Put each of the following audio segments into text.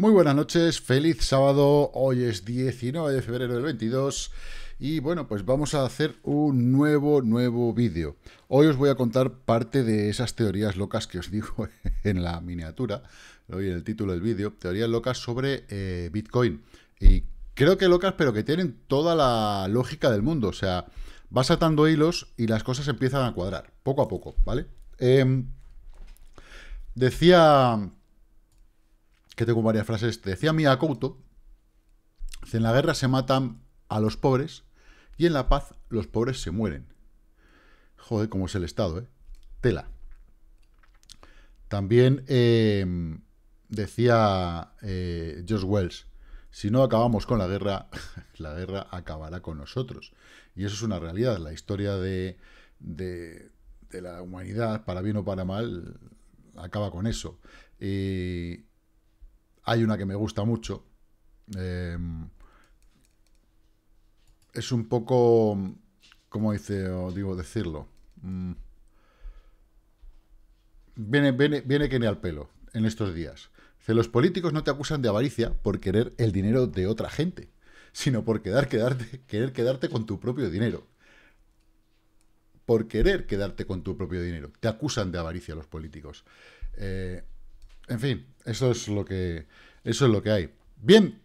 Muy buenas noches, feliz sábado, hoy es 19 de febrero del 22 y bueno, pues vamos a hacer un nuevo, nuevo vídeo. Hoy os voy a contar parte de esas teorías locas que os digo en la miniatura, hoy en el título del vídeo, teorías locas sobre eh, Bitcoin. Y creo que locas, pero que tienen toda la lógica del mundo, o sea, vas atando hilos y las cosas empiezan a cuadrar, poco a poco, ¿vale? Em, decía que tengo varias frases, decía mi Couto, en la guerra se matan a los pobres y en la paz los pobres se mueren. Joder, como es el Estado, ¿eh? Tela. También em, decía George eh, Wells, si no acabamos con la guerra, la guerra acabará con nosotros. Y eso es una realidad. La historia de, de, la humanidad, para bien o para mal, acaba con eso. Eh, hay una que me gusta mucho. Em, es un poco, ¿cómo dice, o digo, decirlo? Mm. Viene, que ni al pelo en estos días. Dice, los políticos no te acusan de avaricia por querer el dinero de otra gente, sino por quedarte, querer quedarte con tu propio dinero. Por querer quedarte con tu propio dinero. Te acusan de avaricia los políticos. Eh, en fin, eso es lo que, eso es lo que hay. Bien,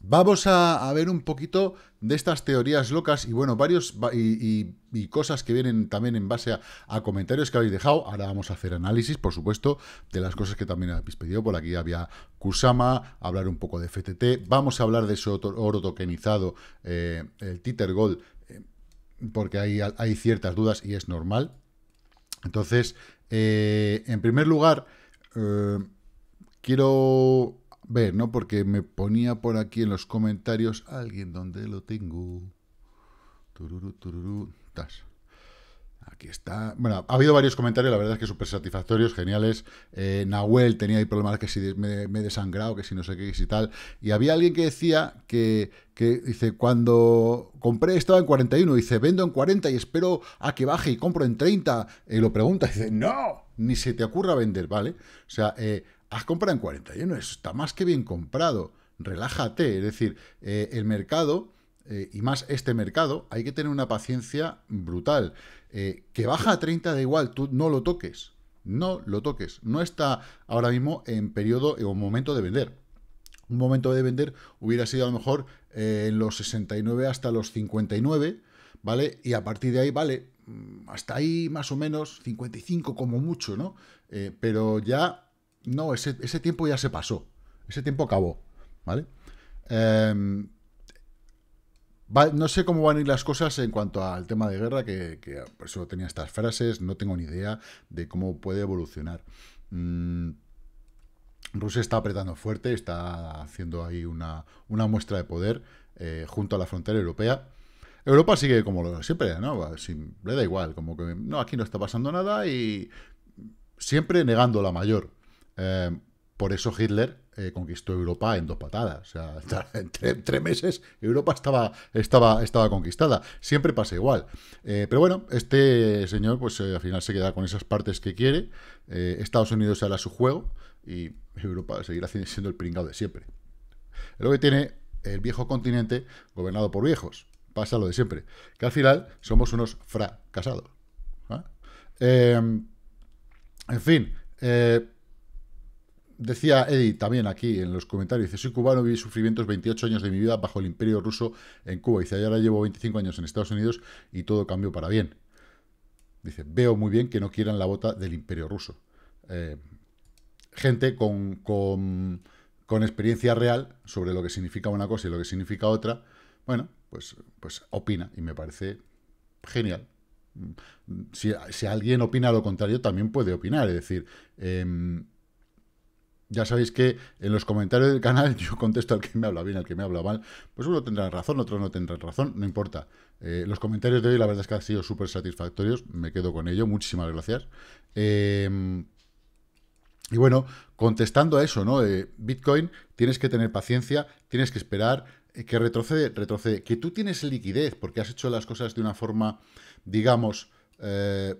Vamos a, ver un poquito de estas teorías locas y bueno, varios y, cosas que vienen también en base a, comentarios que habéis dejado. Ahora vamos a hacer análisis, por supuesto, de las cosas que también habéis pedido. Por aquí había Kusama, hablar un poco de FTT. Vamos a hablar de ese oro tokenizado, eh, el Titer Gold, eh, porque hay, hay ciertas dudas y es normal. Entonces, eh, en primer lugar, eh, quiero ver, ¿no? Porque me ponía por aquí en los comentarios alguien donde lo tengo. tururu, Aquí está. Bueno, ha habido varios comentarios, la verdad es que súper satisfactorios, geniales. Eh, Nahuel tenía ahí problemas que si me, he desangrado, que si no sé qué, es y tal. Y había alguien que decía que, dice, cuando compré estaba en 41, dice, vendo en 40 y espero a que baje y compro en 30. Y lo pregunta, dice, no, ni se te ocurra vender, ¿vale? O sea, eh, has comprado en 41, está más que bien comprado, relájate, es decir, eh, el mercado, eh, y más este mercado, hay que tener una paciencia brutal. Eh, que baja a 30 da igual, tú no lo toques, no lo toques, no está ahora mismo en periodo o momento de vender. Un momento de vender hubiera sido a lo mejor en los 69 hasta los 59, ¿vale? Y a partir de ahí, vale, mm, hasta ahí más o menos 55 como mucho, ¿no? Eh, pero ya, no, ese, tiempo ya se pasó, ese tiempo acabó, ¿vale? Em, no sé cómo van a ir las cosas en cuanto al tema de guerra, que, por eso tenía estas frases, no tengo ni idea de cómo puede evolucionar. Mm, Rusia está apretando fuerte, está haciendo ahí una, muestra de poder eh, junto a la frontera europea Europa sigue como siempre, ¿no? le da igual, como que no, aquí no está pasando nada y siempre negando la mayor. Eh, por eso Hitler eh, conquistó Europa en dos patadas. O sea, en tres, meses Europa estaba, estaba, estaba conquistada. Siempre pasa igual. Eh, pero bueno, este señor pues al final se queda con esas partes que quiere. Estados Unidos hará su juego y Europa seguirá siendo el pringado de siempre. lo que tiene el viejo continente gobernado por viejos pasa lo de siempre, que al final somos unos fracasados. Em, en fin, eh, decía Eddie también aquí en los comentarios, dice, soy cubano, viví sufrimientos 28 años de mi vida bajo el imperio ruso en Cuba. Dice, ahora llevo 25 años en Estados Unidos y todo cambió para bien. Dice, veo muy bien que no quieran la bota del imperio ruso. Em, gente con experiencia real sobre lo que significa una cosa y lo que significa otra, bueno, pues, pues opina y me parece genial. Si, alguien opina lo contrario, también puede opinar. Es decir, em, ya sabéis que en los comentarios del canal yo contesto al que me habla bien, al que me habla mal. Pues uno tendrá razón, otro no tendrá razón, no importa. Eh, los comentarios de hoy la verdad es que han sido súper satisfactorios, me quedo con ello, muchísimas gracias. Em, y bueno, contestando a eso, ¿no? Eh, Bitcoin, tienes que tener paciencia, tienes que esperar, eh, que retrocede, retrocede, que tú tienes liquidez porque has hecho las cosas de una forma, digamos, eh,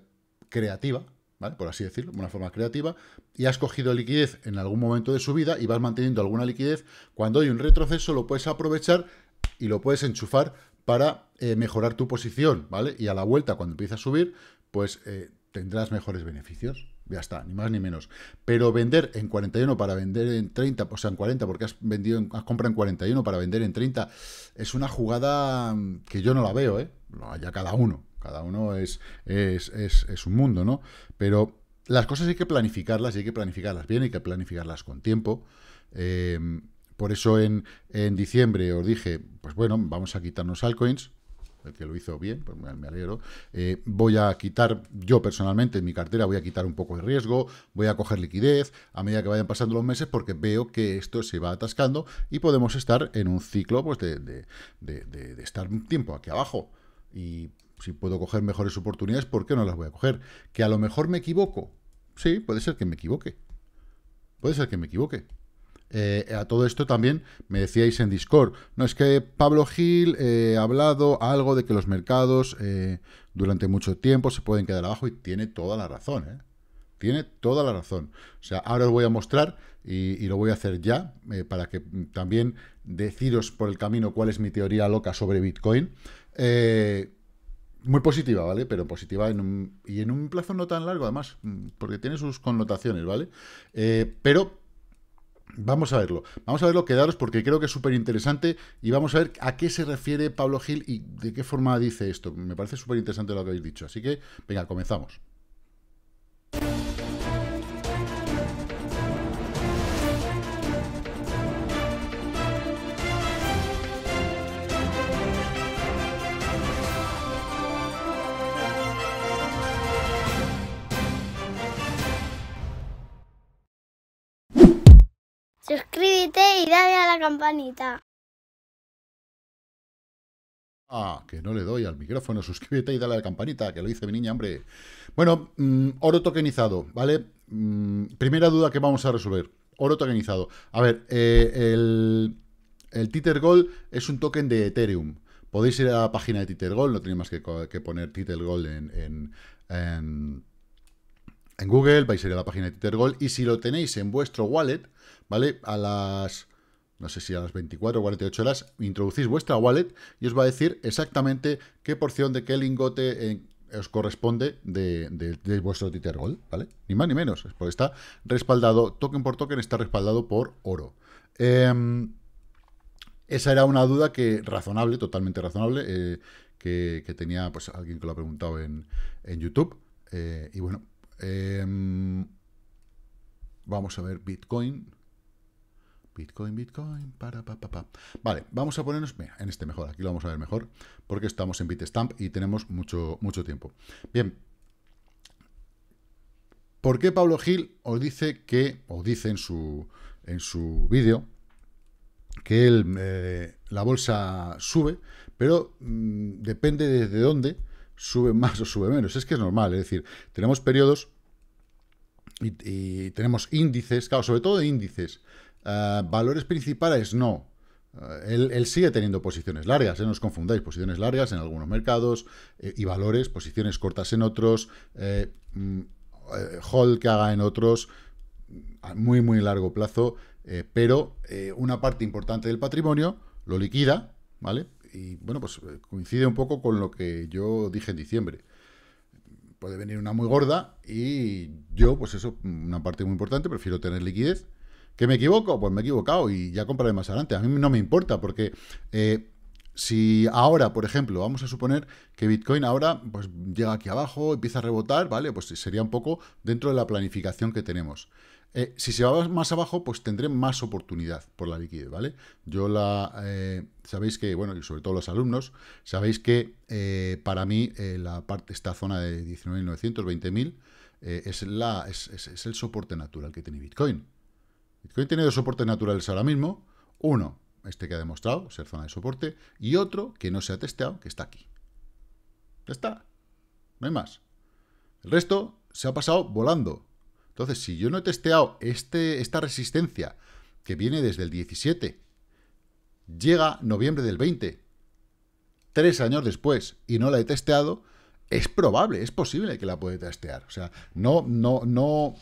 creativa, ¿vale? Por así decirlo, de una forma creativa, y has cogido liquidez en algún momento de su vida y vas manteniendo alguna liquidez. Cuando hay un retroceso lo puedes aprovechar y lo puedes enchufar para eh, mejorar tu posición, ¿vale? Y a la vuelta, cuando empieza a subir, pues tendrás mejores beneficios. Ya está, ni más ni menos. Pero vender en 41 para vender en 30, o sea, en 40, porque has vendido, has comprado en 41 para vender en 30, es una jugada mm, que yo no la veo, ¿eh? Ya cada uno, cada uno es, es, un mundo, ¿no? Pero las cosas hay que planificarlas y hay que planificarlas bien, hay que planificarlas con tiempo. Eh, por eso en, en, diciembre os dije, pues bueno, vamos a quitarnos altcoins, que lo hizo bien, pues me, alegro. Eh, voy a quitar, yo personalmente en mi cartera voy a quitar un poco de riesgo, voy a coger liquidez a medida que vayan pasando los meses porque veo que esto se va atascando y podemos estar en un ciclo pues, de, de estar un tiempo aquí abajo. Y si puedo coger mejores oportunidades, ¿por qué no las voy a coger? Que a lo mejor me equivoco. Sí, puede ser que me equivoque. Puede ser que me equivoque. Eh, a todo esto también me decíais en Discord, no es que Pablo Gil eh, ha hablado algo de que los mercados eh, durante mucho tiempo se pueden quedar abajo y tiene toda la razón, tiene toda la razón. O sea, ahora os voy a mostrar y, lo voy a hacer ya para que mm, también deciros por el camino cuál es mi teoría loca sobre Bitcoin. muy positiva, ¿vale? Pero positiva y en un plazo no tan largo, además, mm, porque tiene sus connotaciones, ¿vale? pero Vamos a verlo, vamos a verlo, quedaros porque creo que es súper interesante y vamos a ver a qué se refiere Pablo Gil y de qué forma dice esto. Me parece súper interesante lo que habéis dicho, así que venga, comenzamos. Suscríbete y dale a la campanita. Ah, que no le doy al micrófono. Suscríbete y dale a la campanita, que lo dice mi niña, hombre. Bueno, mm, oro tokenizado, ¿vale? Mm, primera duda que vamos a resolver. Oro tokenizado. A ver, eh, el, el Tether Gold es un token de Ethereum. Podéis ir a la página de Tether Gold, no tenéis más que, poner Tether Gold en, en, Google, vais a ir a la página de Tether Gold y si lo tenéis en vuestro wallet, ¿vale? A las, no sé si a las 24 o 48 horas, introducís vuestra wallet y os va a decir exactamente qué porción de qué lingote eh, os corresponde de, vuestro Tether Gold, ¿vale? Ni más ni menos, porque está respaldado, token por token, está respaldado por oro. Em, esa era una duda que razonable, totalmente razonable, eh, que, tenía pues alguien que lo ha preguntado en, YouTube. Eh, y bueno, em, vamos a ver Bitcoin. Bitcoin, Bitcoin, para, pa, pa, pa. Vale, vamos a ponernos en este mejor, aquí lo vamos a ver mejor, porque estamos en Bitstamp y tenemos mucho, mucho tiempo. Bien, ¿por qué Pablo Gil os dice que, o dice en su, en su vídeo, que eh, la bolsa sube, pero mm, depende desde dónde sube más o sube menos? Es que es normal, es decir, tenemos periodos y, tenemos índices, claro, sobre todo índices, eh, valores principales, no. Eh, él, sigue teniendo posiciones largas, eh, no os confundáis, posiciones largas en algunos mercados y valores, posiciones cortas en otros, mm, hold que haga en otros, a muy, muy largo plazo, pero una parte importante del patrimonio lo liquida, ¿vale? Y bueno, pues coincide un poco con lo que yo dije en diciembre puede venir una muy gorda y yo, pues eso, una parte muy importante, prefiero tener liquidez ¿Que me equivoco? Pues me he equivocado y ya compraré más adelante. A mí no me importa porque eh, si ahora, por ejemplo, vamos a suponer que Bitcoin ahora pues, llega aquí abajo, empieza a rebotar, ¿vale? Pues sería un poco dentro de la planificación que tenemos. Eh, si se va más abajo, pues tendré más oportunidad por la liquidez, ¿vale? Yo la... Eh, sabéis que, bueno, y sobre todo los alumnos, sabéis que para mí la parte, esta zona de 19.900, 20.000, es, es el soporte natural que tiene Bitcoin. Bitcoin tiene dos soportes naturales ahora mismo. Uno, este que ha demostrado ser zona de soporte, y otro que no se ha testeado, que está aquí. Ya está. No hay más. El resto se ha pasado volando. Entonces, si yo no he testeado este, esta resistencia que viene desde el 17, llega noviembre del 20, tres años después, y no la he testeado, es probable, es posible que la pueda testear. O sea, no, no, no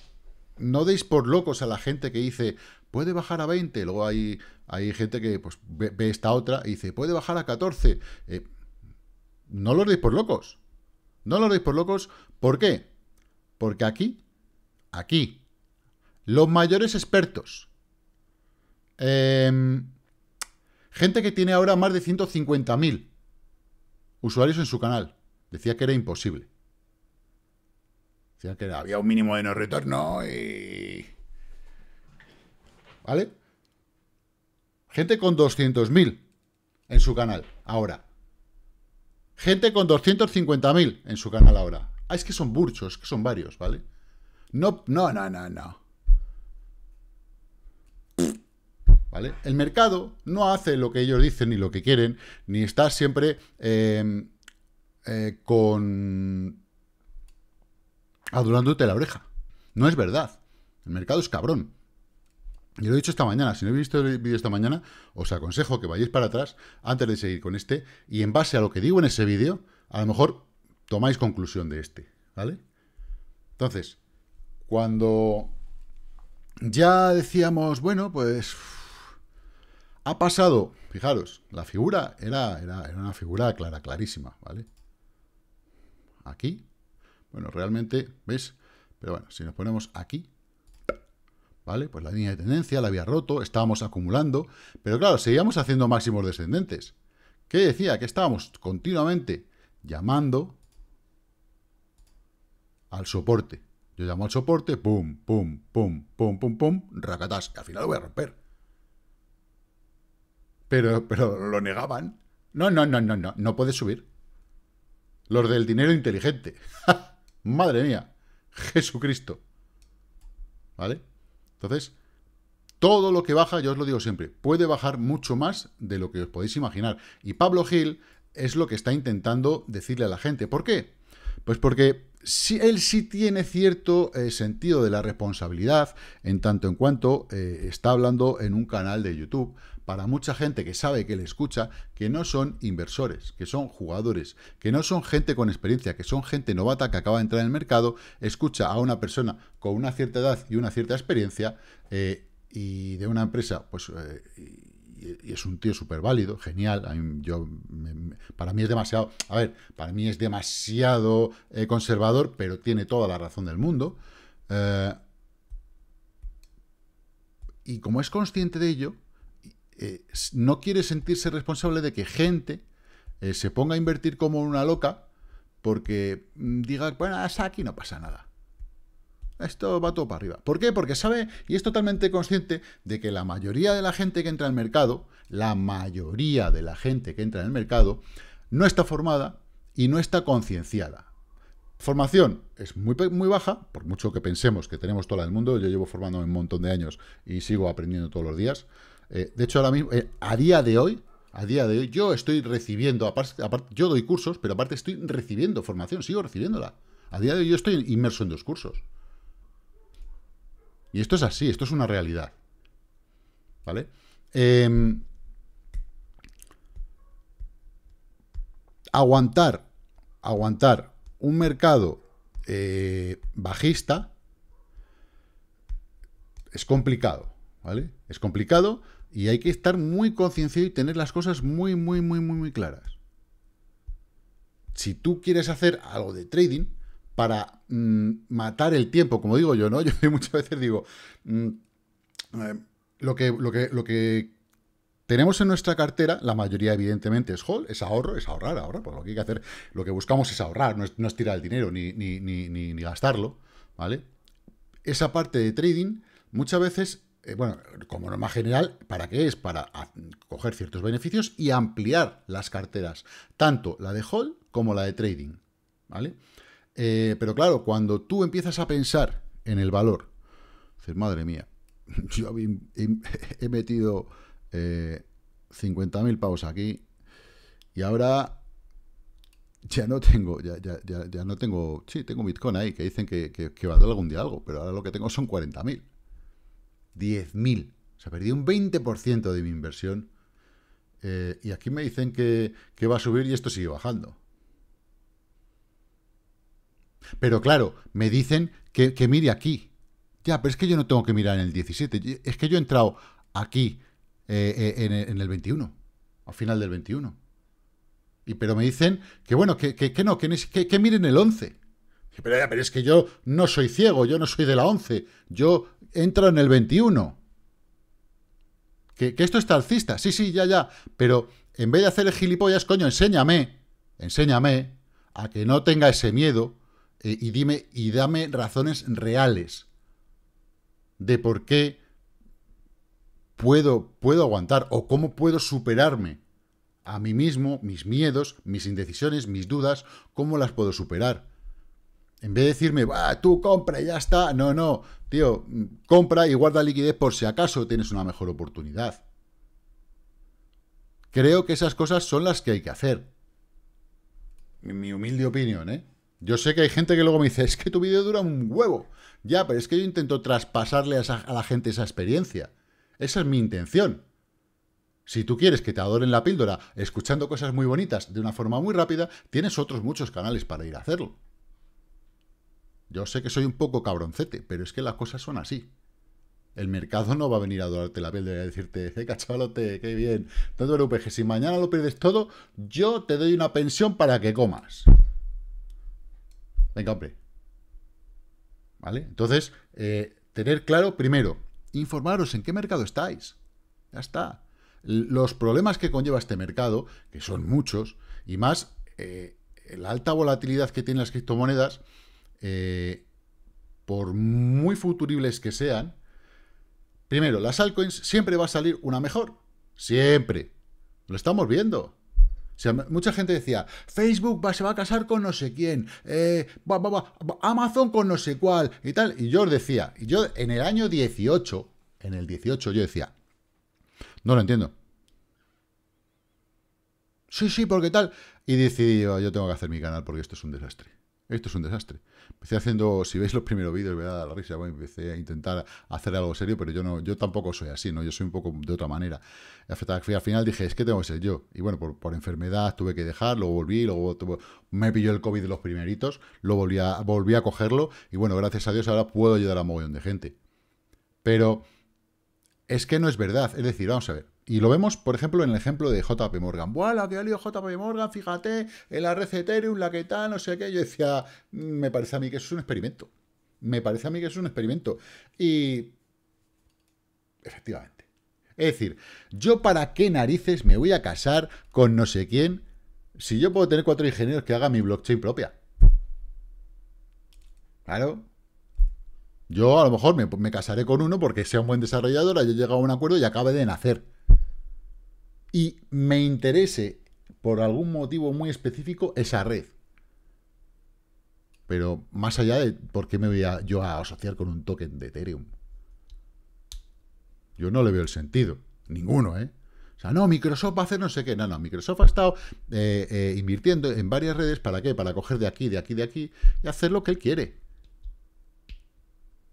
no deis por locos a la gente que dice, puede bajar a 20. Luego hay, hay gente que pues, ve, esta otra y dice, puede bajar a 14. Eh, no los deis por locos. No los deis por locos. ¿Por qué? Porque aquí, aquí, los mayores expertos, em, gente que tiene ahora más de 150.000 usuarios en su canal, decía que era imposible que había un mínimo de no retorno y... ¿Vale? Gente con 200.000 en su canal ahora. Gente con 250.000 en su canal ahora. Ah, es que son burchos, que son varios, ¿vale? No, no, no, no, ¿Vale? El mercado no hace lo que ellos dicen ni lo que quieren, ni está siempre eh, eh, con adulándote la oreja. No es verdad. El mercado es cabrón. Y lo he dicho esta mañana, si no habéis visto el vídeo esta mañana, os aconsejo que vayáis para atrás antes de seguir con este y en base a lo que digo en ese vídeo, a lo mejor tomáis conclusión de este, ¿vale? Entonces, cuando ya decíamos, bueno, pues ha pasado, fijaros, la figura era, era, era una figura clara, clarísima, ¿vale? Aquí, bueno, realmente, ¿ves? Pero bueno, si nos ponemos aquí, ¿vale? Pues la línea de tendencia la había roto, estábamos acumulando, pero claro, seguíamos haciendo máximos descendentes. ¿Qué decía? Que estábamos continuamente llamando al soporte. Yo llamo al soporte, pum, pum, pum, pum, pum, pum, racatás, que al final lo voy a romper. Pero, pero lo negaban. No, no, no, no, no, no puedes subir. Los del dinero inteligente. Madre mía, Jesucristo. ¿Vale? Entonces, todo lo que baja, yo os lo digo siempre, puede bajar mucho más de lo que os podéis imaginar. Y Pablo Gil es lo que está intentando decirle a la gente. ¿Por qué? Pues porque él sí tiene cierto eh, sentido de la responsabilidad, en tanto en cuanto eh, está hablando en un canal de YouTube para mucha gente que sabe que le escucha, que no son inversores, que son jugadores, que no son gente con experiencia, que son gente novata que acaba de entrar en el mercado, escucha a una persona con una cierta edad y una cierta experiencia eh, y de una empresa, pues, y, es un tío súper válido, genial. yo, para mí es demasiado, a ver, para mí es demasiado eh, conservador, pero tiene toda la razón del mundo. Eh, y como es consciente de ello, eh, no quiere sentirse responsable de que gente se ponga a invertir como una loca porque mm, diga, bueno, hasta aquí no pasa nada. Esto va todo para arriba. ¿Por qué? Porque sabe y es totalmente consciente de que la mayoría de la gente que entra al mercado, la mayoría de la gente que entra en el mercado, no está formada y no está concienciada. Formación es muy, muy baja, por mucho que pensemos que tenemos toda la del mundo. Yo llevo formando un montón de años y sigo aprendiendo todos los días. Eh, de hecho, ahora mismo, eh, a día de hoy, a día de hoy, yo estoy recibiendo, aparte, yo doy cursos, pero aparte estoy recibiendo formación, sigo recibiéndola. A día de hoy yo estoy inmerso en dos cursos. Y esto es así, esto es una realidad. ¿Vale? Em, aguantar, aguantar un mercado eh, bajista es complicado, ¿vale? Es complicado y hay que estar muy concienciado y tener las cosas muy, muy, muy, muy, muy claras. Si tú quieres hacer algo de trading, para mm, matar el tiempo, como digo yo, ¿no? Yo muchas veces digo, mm, eh, lo, que, tenemos en nuestra cartera, la mayoría evidentemente es hold, es ahorro, es ahorrar, ahora, porque lo que hay que hacer, lo que buscamos es ahorrar, no es, tirar el dinero ni, gastarlo, ¿vale? Esa parte de trading muchas veces, eh, bueno, como norma general, ¿para qué es? Para ah, coger ciertos beneficios y ampliar las carteras, tanto la de hold como la de trading, ¿vale? Eh, pero claro, cuando tú empiezas a pensar en el valor, dices, madre mía, yo he, metido 50.000 eh, pavos aquí y ahora ya no tengo, ya, no tengo, sí, tengo Bitcoin ahí, que dicen que, va a dar algún día algo, pero ahora lo que tengo son 40.000, 10.000, o sea, perdí un 20% de mi inversión eh, y aquí me dicen que va a subir y esto sigue bajando. Pero claro, me dicen que, mire aquí. Ya, pero es que yo no tengo que mirar en el 17. Es que yo he entrado aquí eh, eh, en, el 21, al final del 21. Y, pero me dicen que bueno, que, no, que, miren el 11. Pero, ya, pero es que yo no soy ciego, yo no soy de la 11. Yo entro en el 21. Que, esto es alcista, Sí, sí, ya, ya. Pero en vez de hacer el gilipollas, coño, enséñame, enséñame a que no tenga ese miedo eh, y dime y dame razones reales de por qué puedo, puedo aguantar o cómo puedo superarme a mí mismo, mis miedos, mis indecisiones, mis dudas, cómo las puedo superar. En vez de decirme, va, tú compra y ya está. No, no, tío, compra y guarda liquidez por si acaso tienes una mejor oportunidad. Creo que esas cosas son las que hay que hacer. Mi humilde opinión, ¿eh? Yo sé que hay gente que luego me dice, es que tu vídeo dura un huevo. Ya, pero es que yo intento traspasarle a, la gente esa experiencia. Esa es mi intención. Si tú quieres que te adoren la píldora escuchando cosas muy bonitas de una forma muy rápida, tienes otros muchos canales para ir a hacerlo. Yo sé que soy un poco cabroncete, pero es que las cosas son así. El mercado no va a venir a adorarte la píldora y a decirte, eh, cachalote! qué bien, no te preocupes, que si mañana lo pierdes todo, yo te doy una pensión para que comas. Venga, hombre. ¿Vale? Entonces, eh, tener claro, primero, informaros en qué mercado estáis. Ya está. Los problemas que conlleva este mercado, que son muchos, y más eh, la alta volatilidad que tienen las criptomonedas, eh, por muy futuribles que sean, primero, las altcoins siempre va a salir una mejor. Siempre. Lo estamos viendo mucha gente decía, Facebook va, se va a casar con no sé quién, eh, va, Amazon con no sé cuál y tal. Y yo os decía, y yo en el año 18, en el 18 yo decía, no lo entiendo. Sí, sí, porque tal. Y decidí, yo, yo tengo que hacer mi canal porque esto es un desastre. Esto es un desastre. Empecé haciendo, si veis los primeros vídeos, a la risa, bueno, empecé a intentar hacer algo serio, pero yo no, yo tampoco soy así, ¿no? Yo soy un poco de otra manera. Al final dije, es que tengo que ser yo. Y bueno, por, enfermedad tuve que dejar, luego volví, luego me pilló el COVID de los primeritos, lo volví a, volví a cogerlo, y bueno, gracias a Dios ahora puedo ayudar a un mogollón de gente. Pero es que no es verdad. Es decir, vamos a ver, y lo vemos, por ejemplo, en el ejemplo de JP Morgan. la que ha liado JP Morgan! Fíjate, en la red Ethereum, la que tal, no sé qué. Yo decía, mm, me parece a mí que eso es un experimento. Me parece a mí que es un experimento. Y... Efectivamente. Es decir, ¿yo para qué narices me voy a casar con no sé quién si yo puedo tener cuatro ingenieros que hagan mi blockchain propia? Claro. Yo a lo mejor me, me casaré con uno porque sea un buen desarrollador, haya llegado a un acuerdo y acabe de nacer y me interese por algún motivo muy específico esa red. Pero más allá de por qué me voy yo a asociar con un token de Ethereum. Yo no le veo el sentido. Ninguno, ¿eh? O sea, no, Microsoft va a hacer no sé qué. No, no, Microsoft ha estado eh, eh, invirtiendo en varias redes. ¿Para qué? Para coger de aquí, de aquí, de aquí y hacer lo que él quiere.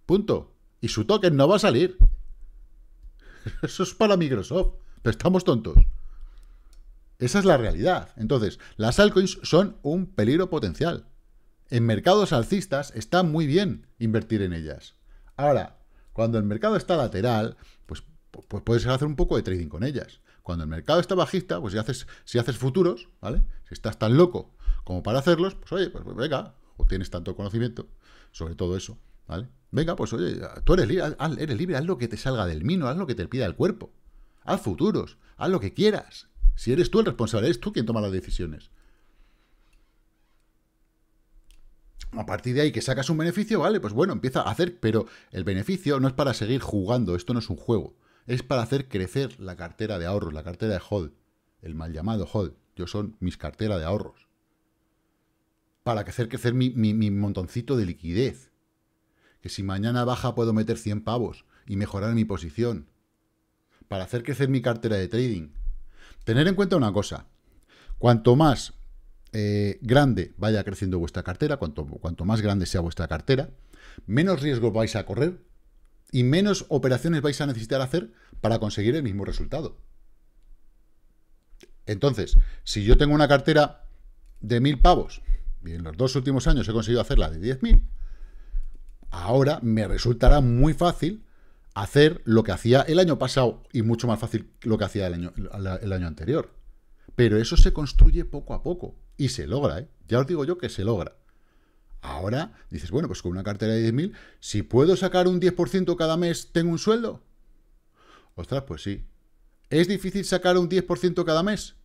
Punto. Y su token no va a salir. Eso es para Microsoft estamos tontos. Esa es la realidad. Entonces, las altcoins son un peligro potencial. En mercados alcistas está muy bien invertir en ellas. Ahora, cuando el mercado está lateral, pues, pues puedes hacer un poco de trading con ellas. Cuando el mercado está bajista, pues si haces, futuros, ¿vale? Si estás tan loco como para hacerlos, pues oye, pues venga, o tienes tanto conocimiento sobre todo eso, ¿vale? Venga, pues oye, tú eres, eres libre, haz lo que te salga del mino, haz lo que te pida el cuerpo haz futuros, haz lo que quieras. Si eres tú el responsable, eres tú quien toma las decisiones. A partir de ahí que sacas un beneficio, vale, pues bueno, empieza a hacer, pero el beneficio no es para seguir jugando, esto no es un juego, es para hacer crecer la cartera de ahorros, la cartera de hold, el mal llamado hold, yo son mis carteras de ahorros, para hacer crecer mi, montoncito de liquidez, que si mañana baja puedo meter 100 pavos y mejorar mi posición, para hacer crecer mi cartera de trading. Tener en cuenta una cosa, cuanto más eh, grande vaya creciendo vuestra cartera, cuanto, cuanto más grande sea vuestra cartera, menos riesgos vais a correr y menos operaciones vais a necesitar hacer para conseguir el mismo resultado. Entonces, si yo tengo una cartera de mil pavos y en los dos últimos años he conseguido hacerla de 10.000, ahora me resultará muy fácil hacer lo que hacía el año pasado y mucho más fácil lo que hacía el año, el año anterior. Pero eso se construye poco a poco y se logra, ¿eh? Ya os digo yo que se logra. Ahora dices, bueno, pues con una cartera de 10.000, si puedo sacar un 10% cada mes, ¿tengo un sueldo? Ostras, pues sí. ¿Es difícil sacar un 10% cada mes?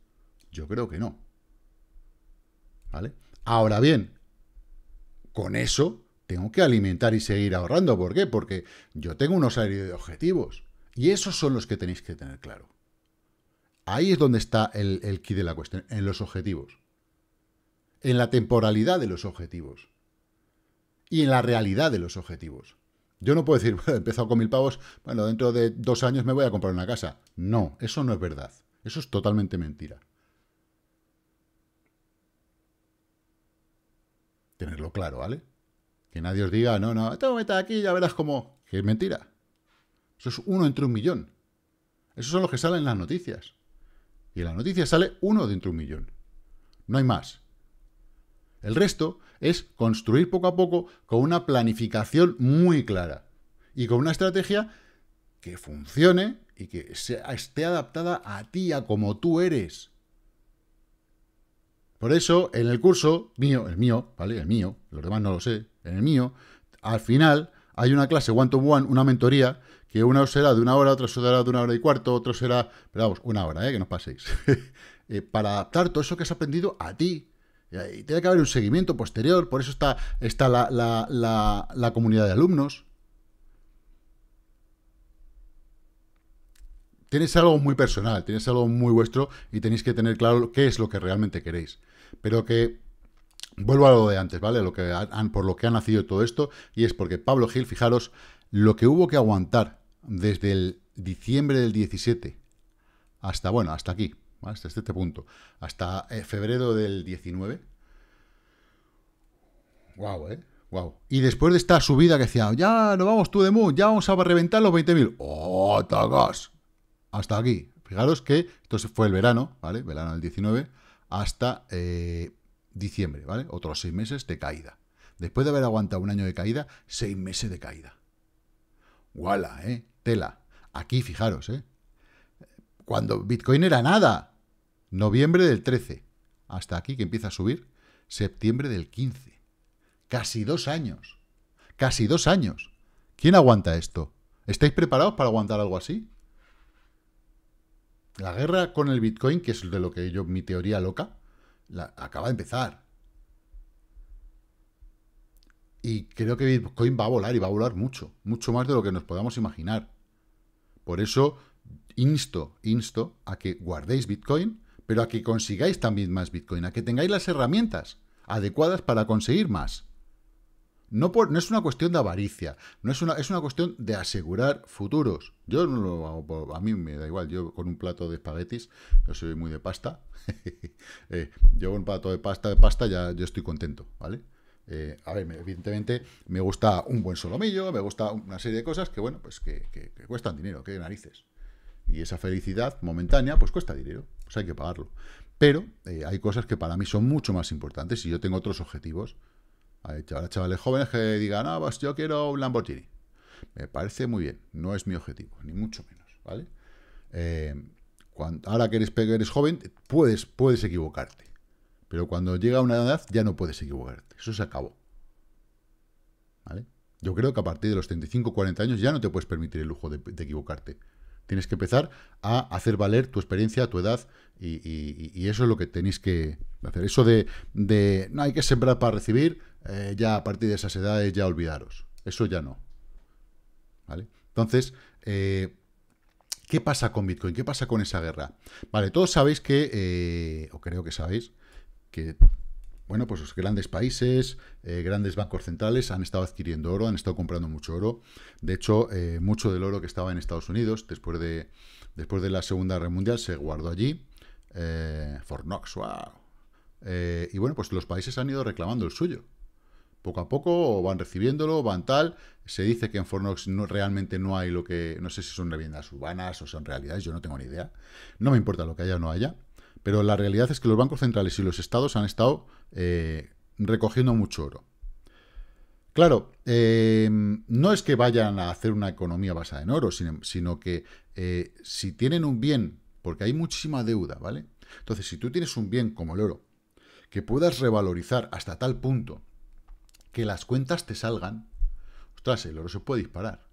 Yo creo que no. ¿Vale? Ahora bien, con eso tengo que alimentar y seguir ahorrando. ¿Por qué? Porque yo tengo una serie de objetivos. Y esos son los que tenéis que tener claro. Ahí es donde está el, el de la cuestión, en los objetivos. En la temporalidad de los objetivos. Y en la realidad de los objetivos. Yo no puedo decir, bueno, he empezado con mil pavos, bueno, dentro de dos años me voy a comprar una casa. No, eso no es verdad. Eso es totalmente mentira. Tenerlo claro, ¿vale? Que nadie os diga, no, no, te meter aquí ya verás cómo... Que es mentira. Eso es uno entre un millón. Esos son los que salen en las noticias. Y en las noticias sale uno de un millón. No hay más. El resto es construir poco a poco con una planificación muy clara y con una estrategia que funcione y que esté adaptada a ti, a como tú eres. Por eso, en el curso mío, el mío, ¿vale? El mío, los demás no lo sé, en el mío, al final hay una clase one-to-one, una mentoría, que una será de una hora, otra será de una hora y cuarto, otra será, pero vamos, una hora, ¿eh? que nos paséis, eh, para adaptar todo eso que has aprendido a ti. Y tiene que haber un seguimiento posterior, por eso está, está la comunidad de alumnos. Tienes algo muy personal, tienes algo muy vuestro y tenéis que tener claro qué es lo que realmente queréis pero que vuelvo a lo de antes, ¿vale? por lo que ha nacido todo esto, y es porque Pablo Gil, fijaros, lo que hubo que aguantar desde el diciembre del 17 hasta, bueno, hasta aquí, hasta este, punto, hasta eh, febrero del 19. Guau, ¿eh? Guau. Y después de esta subida que decía, ya nos vamos tú de mood, ya vamos a reventar los 20.000. ¡Oh, tacos! Hasta aquí. Fijaros que esto fue el verano, ¿vale? Verano del 19 hasta eh, diciembre, ¿vale? Otros seis meses de caída. Después de haber aguantado un año de caída, seis meses de caída. Guala, ¿eh? Tela. Aquí, fijaros, ¿eh? Cuando Bitcoin era nada. Noviembre del 13. Hasta aquí que empieza a subir. Septiembre del 15. Casi dos años. Casi dos años. ¿Quién aguanta esto? ¿Estáis preparados para aguantar algo así? La guerra con el Bitcoin, que es de lo que yo, mi teoría loca, acaba de empezar. Y creo que Bitcoin va a volar y va a volar mucho, mucho más de lo que nos podamos imaginar. Por eso insto, insto a que guardéis Bitcoin, pero a que consigáis también más Bitcoin, a que tengáis las herramientas adecuadas para conseguir más. No, es una cuestión de avaricia, no es una, es una cuestión de asegurar futuros. Yo no lo a mí me da igual, yo con un plato de espaguetis, yo soy muy de pasta, eh, yo con un plato de pasta de pasta ya yo estoy contento, ¿vale? Eh, a ver, evidentemente me gusta un buen solomillo, me gusta una serie de cosas que, bueno, pues que, cuestan dinero, que narices. Y esa felicidad momentánea, pues cuesta dinero, pues hay que pagarlo. Pero eh, hay cosas que para mí son mucho más importantes y yo tengo otros objetivos Ahora, chavales jóvenes que digan, no ah, pues yo quiero un Lamborghini. Me parece muy bien, no es mi objetivo, ni mucho menos, ¿vale? Eh, cuando, ahora que eres, joven, puedes, puedes equivocarte. Pero cuando llega una edad, ya no puedes equivocarte. Eso se acabó. ¿Vale? Yo creo que a partir de los 35, 40 años ya no te puedes permitir el lujo de, equivocarte. Tienes que empezar a hacer valer tu experiencia, tu edad, y, eso es lo que tenéis que hacer. Eso de, de no hay que sembrar para recibir, eh, ya a partir de esas edades ya olvidaros. Eso ya no. ¿Vale? Entonces, eh, ¿qué pasa con Bitcoin? ¿Qué pasa con esa guerra? Vale, todos sabéis que, eh, o creo que sabéis, que, bueno, pues los grandes países, grandes bancos centrales han estado adquiriendo oro, han estado comprando mucho oro. De hecho, mucho del oro que estaba en Estados Unidos después de, después de la Segunda Guerra Mundial se guardó allí. y bueno, pues los países han ido reclamando el suyo poco a poco, o van recibiéndolo, van tal. Se dice que en Fornox realmente no hay lo que... No sé si son reviendas urbanas o son realidades, yo no tengo ni idea. No me importa lo que haya o no haya. Pero la realidad es que los bancos centrales y los estados han estado eh, recogiendo mucho oro. Claro, eh, no es que vayan a hacer una economía basada en oro, sino, que eh, si tienen un bien, porque hay muchísima deuda, ¿vale? Entonces, si tú tienes un bien como el oro, que puedas revalorizar hasta tal punto las cuentas te salgan, ostras, el oro se puede disparar.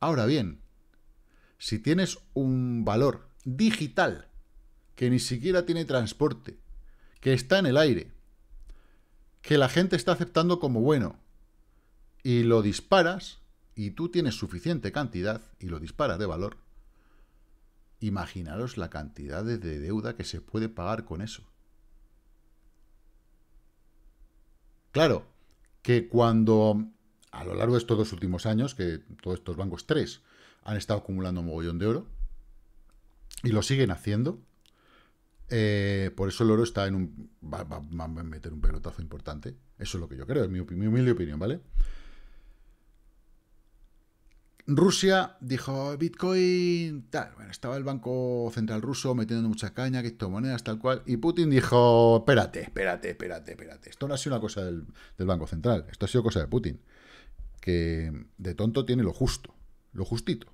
Ahora bien, si tienes un valor digital que ni siquiera tiene transporte, que está en el aire, que la gente está aceptando como bueno, y lo disparas, y tú tienes suficiente cantidad, y lo disparas de valor, imaginaros la cantidad de deuda que se puede pagar con eso. Claro, que cuando a lo largo de estos dos últimos años, que todos estos bancos, tres, han estado acumulando un mogollón de oro, y lo siguen haciendo, eh, por eso el oro está en un... Va, a meter un pelotazo importante. Eso es lo que yo creo, es mi, mi humilde opinión, ¿vale? Rusia dijo Bitcoin, tal. Bueno, estaba el Banco Central Ruso metiendo mucha caña, criptomonedas, tal cual. Y Putin dijo: Espérate, espérate, espérate, espérate. Esto no ha sido una cosa del, del Banco Central, esto ha sido cosa de Putin. Que de tonto tiene lo justo, lo justito.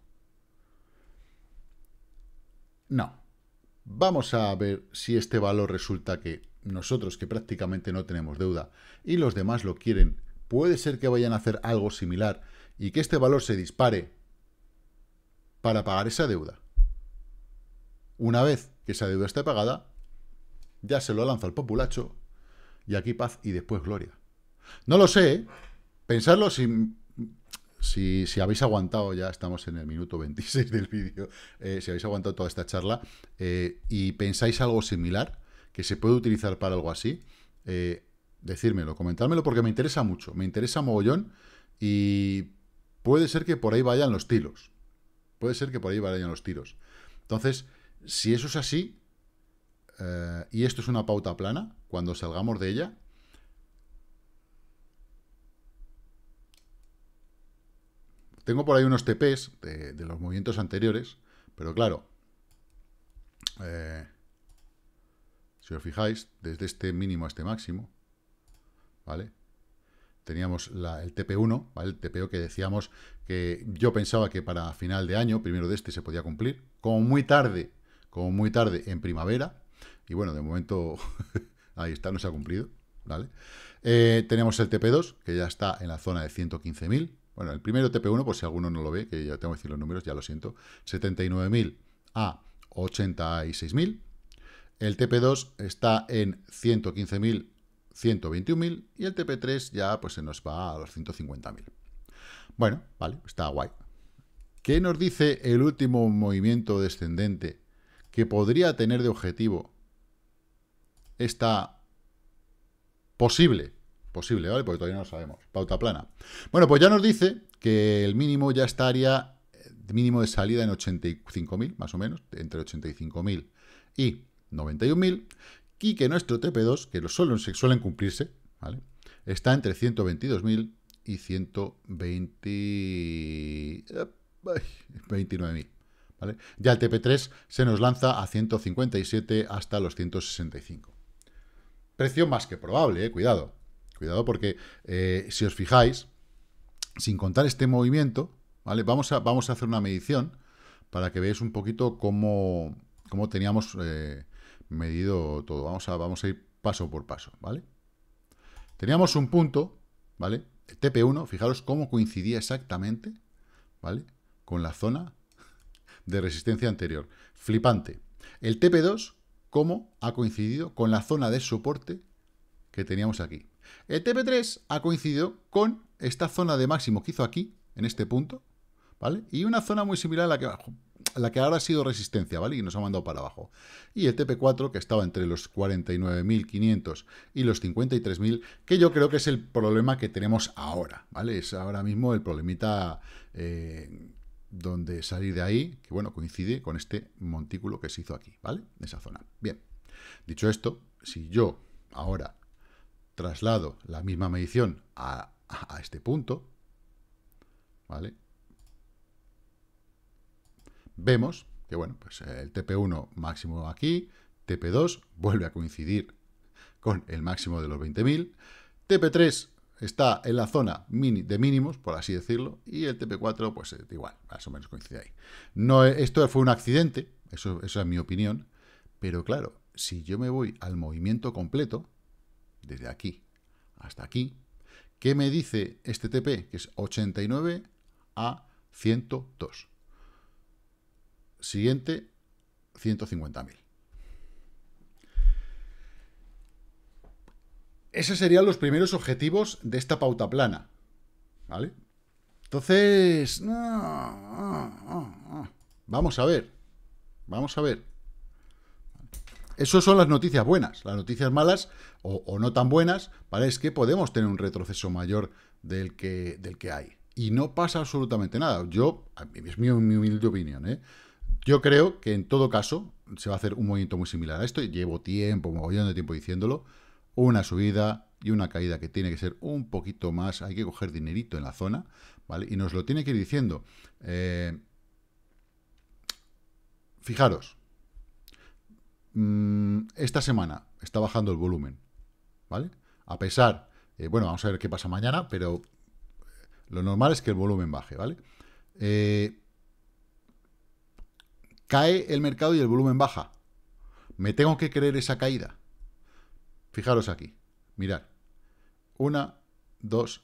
No. Vamos a ver si este valor resulta que nosotros, que prácticamente no tenemos deuda, y los demás lo quieren, puede ser que vayan a hacer algo similar y que este valor se dispare para pagar esa deuda. Una vez que esa deuda esté pagada, ya se lo lanza al populacho y aquí paz y después gloria. No lo sé, pensarlo pensadlo si, habéis aguantado, ya estamos en el minuto 26 del vídeo, eh, si habéis aguantado toda esta charla eh, y pensáis algo similar, que se puede utilizar para algo así, eh, decírmelo, comentármelo porque me interesa mucho, me interesa mogollón y Puede ser que por ahí vayan los tiros. Puede ser que por ahí vayan los tiros. Entonces, si eso es así, eh, y esto es una pauta plana, cuando salgamos de ella, tengo por ahí unos TPs de, los movimientos anteriores, pero claro, eh, si os fijáis, desde este mínimo a este máximo, ¿vale? teníamos el TP1, el TPO que decíamos que yo pensaba que para final de año, primero de este, se podía cumplir, como muy tarde, como muy tarde en primavera, y bueno, de momento ahí está, no se ha cumplido, ¿vale? Eh, tenemos el TP2, que ya está en la zona de 115.000, bueno, el primero TP1, por si alguno no lo ve, que ya tengo que decir los números, ya lo siento, 79.000 a 86.000, el TP2 está en 115.000 121.000 y el TP3 ya pues, se nos va a los 150.000. Bueno, vale, está guay. ¿Qué nos dice el último movimiento descendente que podría tener de objetivo esta posible? Posible, ¿vale? Porque todavía no lo sabemos. Pauta plana. Bueno, pues ya nos dice que el mínimo ya estaría, eh, mínimo de salida en 85.000, más o menos, entre 85.000 y 91.000, que nuestro TP2, que suelen, suelen cumplirse, está entre 122.000 y 129.000. ¿vale? Ya el TP3 se nos lanza a 157 hasta los 165. Precio más que probable, eh, cuidado. Cuidado porque eh, si os fijáis, sin contar este movimiento, ¿vale? vamos, a, vamos a hacer una medición para que veáis un poquito cómo, cómo teníamos... Eh, medido todo. Vamos a, vamos a ir paso por paso, ¿vale? Teníamos un punto, ¿vale? El TP1, fijaros cómo coincidía exactamente, ¿vale? Con la zona de resistencia anterior. Flipante. El TP2, cómo ha coincidido con la zona de soporte que teníamos aquí. El TP3 ha coincidido con esta zona de máximo que hizo aquí, en este punto, ¿vale? Y una zona muy similar a la que la que ahora ha sido resistencia, ¿vale? Y nos ha mandado para abajo. Y el TP4, que estaba entre los 49.500 y los 53.000, que yo creo que es el problema que tenemos ahora, ¿vale? Es ahora mismo el problemita eh, donde salir de ahí, que bueno, coincide con este montículo que se hizo aquí, ¿vale? De esa zona. Bien, dicho esto, si yo ahora traslado la misma medición a este punto, ¿vale? vemos que, bueno, pues eh, el TP1 máximo aquí, TP2 vuelve a coincidir con el máximo de los 20.000, TP3 está en la zona mini, de mínimos, por así decirlo, y el TP4, pues eh, igual, más o menos coincide ahí. No, esto fue un accidente, eso, eso es mi opinión, pero claro, si yo me voy al movimiento completo, desde aquí hasta aquí, ¿qué me dice este TP? Que es 89 a 102. Siguiente, 150.000. Esos serían los primeros objetivos de esta pauta plana. ¿Vale? Entonces, vamos a ver. Vamos a ver. Esas son las noticias buenas. Las noticias malas o, no tan buenas, ¿vale? Es que podemos tener un retroceso mayor del que, del que hay. Y no pasa absolutamente nada. Yo, es mi, mi humilde opinión, ¿eh? Yo creo que en todo caso se va a hacer un movimiento muy similar a esto. Llevo tiempo, voy de tiempo diciéndolo. Una subida y una caída que tiene que ser un poquito más. Hay que coger dinerito en la zona, ¿vale? Y nos lo tiene que ir diciendo. Eh, fijaros. Mm, esta semana está bajando el volumen, ¿vale? A pesar, eh, bueno, vamos a ver qué pasa mañana, pero lo normal es que el volumen baje, ¿vale? Eh, Cae el mercado y el volumen baja. Me tengo que creer esa caída. Fijaros aquí. Mirad. Una, dos,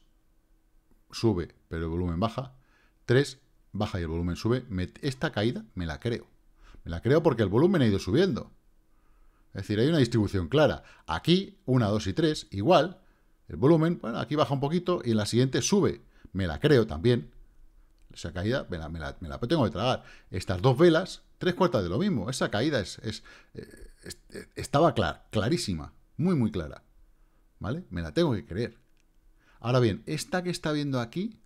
sube, pero el volumen baja. Tres, baja y el volumen sube. esta caída me la creo. Me la creo porque el volumen ha ido subiendo. Es decir, hay una distribución clara. Aquí, una, dos y tres, igual. El volumen, bueno, aquí baja un poquito y en la siguiente sube. Me la creo también. Esa caída me la tengo que tragar. Estas dos velas Tres cuartas de lo mismo. Esa caída es, eh, eh, estaba clara, clarísima, muy, muy clara. ¿Vale? Me la tengo que creer. Ahora bien, esta que está viendo aquí,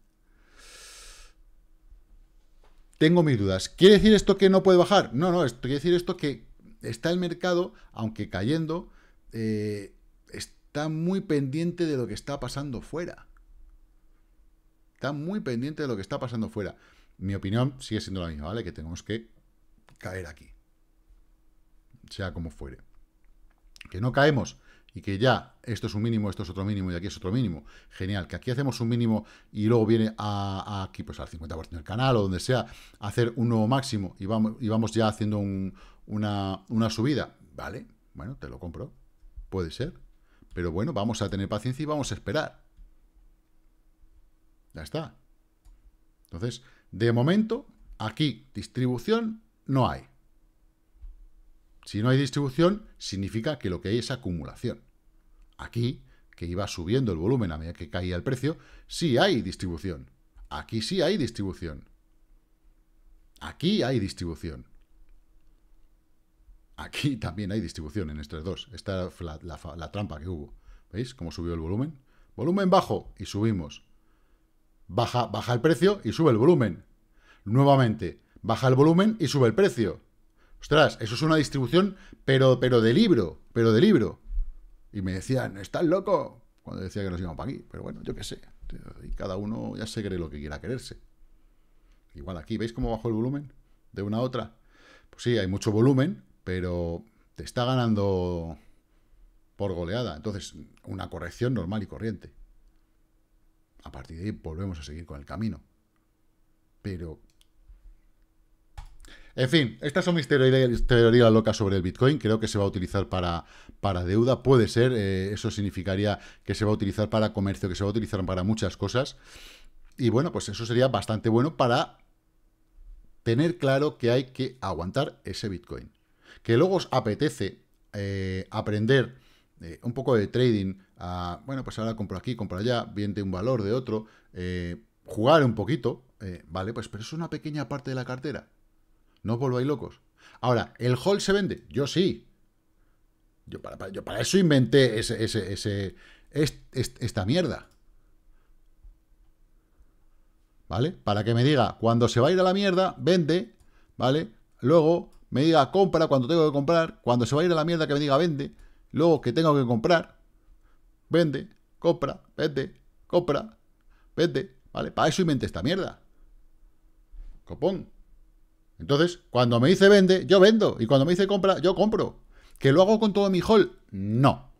tengo mis dudas. ¿Quiere decir esto que no puede bajar? No, no, esto quiere decir esto que está el mercado, aunque cayendo, eh, está muy pendiente de lo que está pasando fuera. Está muy pendiente de lo que está pasando fuera. Mi opinión sigue siendo la misma, ¿vale? Que tenemos que caer aquí. Sea como fuere. Que no caemos y que ya esto es un mínimo, esto es otro mínimo y aquí es otro mínimo. Genial, que aquí hacemos un mínimo y luego viene aquí pues al 50% del canal o donde sea, hacer un nuevo máximo y vamos, y vamos ya haciendo una, una subida. Vale, bueno, te lo compro. Puede ser. Pero bueno, vamos a tener paciencia y vamos a esperar. Ya está. Entonces, de momento, aquí distribución no hay. Si no hay distribución, significa que lo que hay es acumulación. Aquí, que iba subiendo el volumen a medida que caía el precio, sí hay distribución. Aquí sí hay distribución. Aquí hay distribución. Aquí también hay distribución en estos dos. Esta es la, trampa que hubo. ¿Veis cómo subió el volumen? Volumen bajo y subimos. Baja, baja el precio y sube el volumen. Nuevamente, baja el volumen y sube el precio. Ostras, eso es una distribución, pero, pero de libro, pero de libro. Y me decían, estás loco, cuando decía que nos íbamos para aquí, pero bueno, yo qué sé. Y cada uno ya se cree lo que quiera quererse. Igual aquí, ¿veis cómo bajó el volumen? De una a otra. Pues sí, hay mucho volumen, pero te está ganando por goleada. Entonces, una corrección normal y corriente. A partir de ahí volvemos a seguir con el camino. Pero en fin, estas son mis teorías, teoría locas sobre el Bitcoin. Creo que se va a utilizar para, para deuda, puede ser. Eh, eso significaría que se va a utilizar para comercio, que se va a utilizar para muchas cosas. Y bueno, pues eso sería bastante bueno para tener claro que hay que aguantar ese Bitcoin. Que luego os apetece eh, aprender eh, un poco de trading, bueno, pues ahora compro aquí, compro allá, bien de un valor, de otro, jugar un poquito, vale, pues pero es una pequeña parte de la cartera no os volváis locos. Ahora, ¿el hall se vende? Yo sí. Yo para, eso inventé ese, ese, esta mierda. ¿Vale? Para que me diga, cuando se va a ir a la mierda, vende, ¿vale? Luego me diga, compra cuando tengo que comprar. Cuando se va a ir a la mierda, que me diga, vende. Luego que tengo que comprar, vende, compra, vende, compra, vende, ¿vale? Para eso inventé esta mierda. Copón. Entonces, cuando me dice vende, yo vendo. Y cuando me dice compra, yo compro. ¿Que lo hago con todo mi haul? No.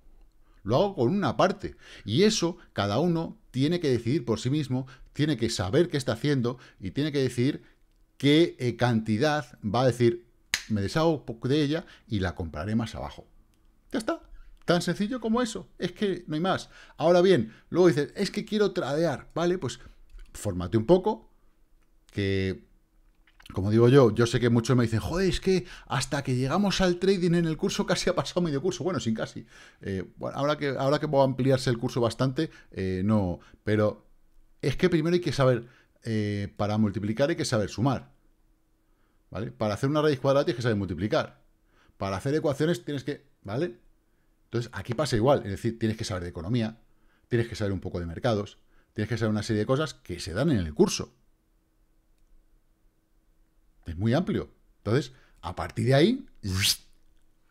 Lo hago con una parte. Y eso cada uno tiene que decidir por sí mismo, tiene que saber qué está haciendo y tiene que decir qué eh, cantidad va a decir, me deshago de ella y la compraré más abajo. Ya está. Tan sencillo como eso. Es que no hay más. Ahora bien, luego dices, es que quiero tradear. Vale, pues fórmate un poco, que como digo yo, yo sé que muchos me dicen, joder, es que hasta que llegamos al trading en el curso casi ha pasado medio curso. Bueno, sin casi. Eh, ahora que, ahora que va ampliarse el curso bastante, eh, no. Pero es que primero hay que saber, eh, para multiplicar hay que saber sumar. ¿Vale? Para hacer una raíz cuadrada tienes que saber multiplicar. Para hacer ecuaciones tienes que... ¿Vale? Entonces, aquí pasa igual. Es decir, tienes que saber de economía, tienes que saber un poco de mercados, tienes que saber una serie de cosas que se dan en el curso. Es muy amplio. Entonces, a partir de ahí,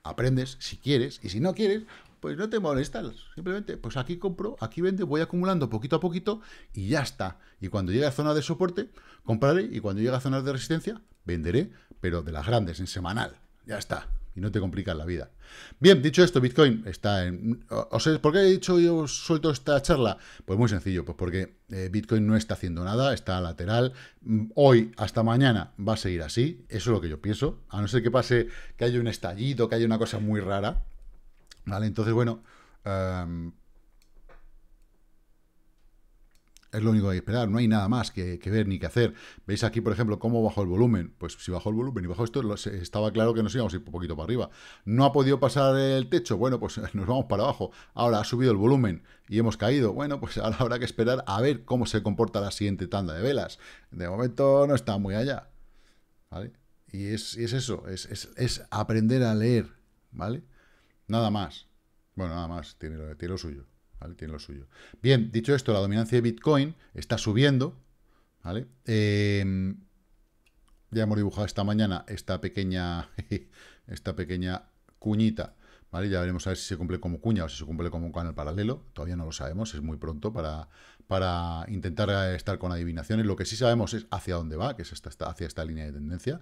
aprendes si quieres y si no quieres, pues no te molestas. Simplemente, pues aquí compro, aquí vende, voy acumulando poquito a poquito y ya está. Y cuando llegue a zona de soporte, compraré y cuando llegue a zona de resistencia, venderé, pero de las grandes, en semanal. Ya está y no te complicas la vida. Bien, dicho esto, Bitcoin está en... ¿Por qué he dicho yo suelto esta charla? Pues muy sencillo, pues porque eh, Bitcoin no está haciendo nada, está lateral. Mm, hoy hasta mañana va a seguir así, eso es lo que yo pienso. A no ser que pase que haya un estallido, que haya una cosa muy rara. ¿Vale? Entonces, bueno, em, es lo único que hay que esperar, no hay nada más que, ver ni que hacer. Veis aquí, por ejemplo, cómo bajó el volumen. Pues si bajó el volumen y bajó esto, estaba claro que nos íbamos a ir un poquito para arriba. ¿No ha podido pasar el techo? Bueno, pues nos vamos para abajo. Ahora ha subido el volumen y hemos caído. Bueno, pues ahora habrá que esperar a ver cómo se comporta la siguiente tanda de velas. De momento no está muy allá. ¿Vale? Y es, eso, es, aprender a leer, ¿vale? Nada más. Bueno, nada más, tiene, tiene lo suyo. Tiene lo suyo. Bien, dicho esto, la dominancia de Bitcoin está subiendo, ¿vale? Em, ya hemos dibujado esta mañana esta pequeña, esta pequeña cuñita, Ya veremos a ver si se cumple como cuña o si se cumple como canal paralelo. Todavía no lo sabemos, es muy pronto para, para intentar estar con adivinaciones. Lo que sí sabemos es hacia dónde va, que es hacia esta línea de tendencia.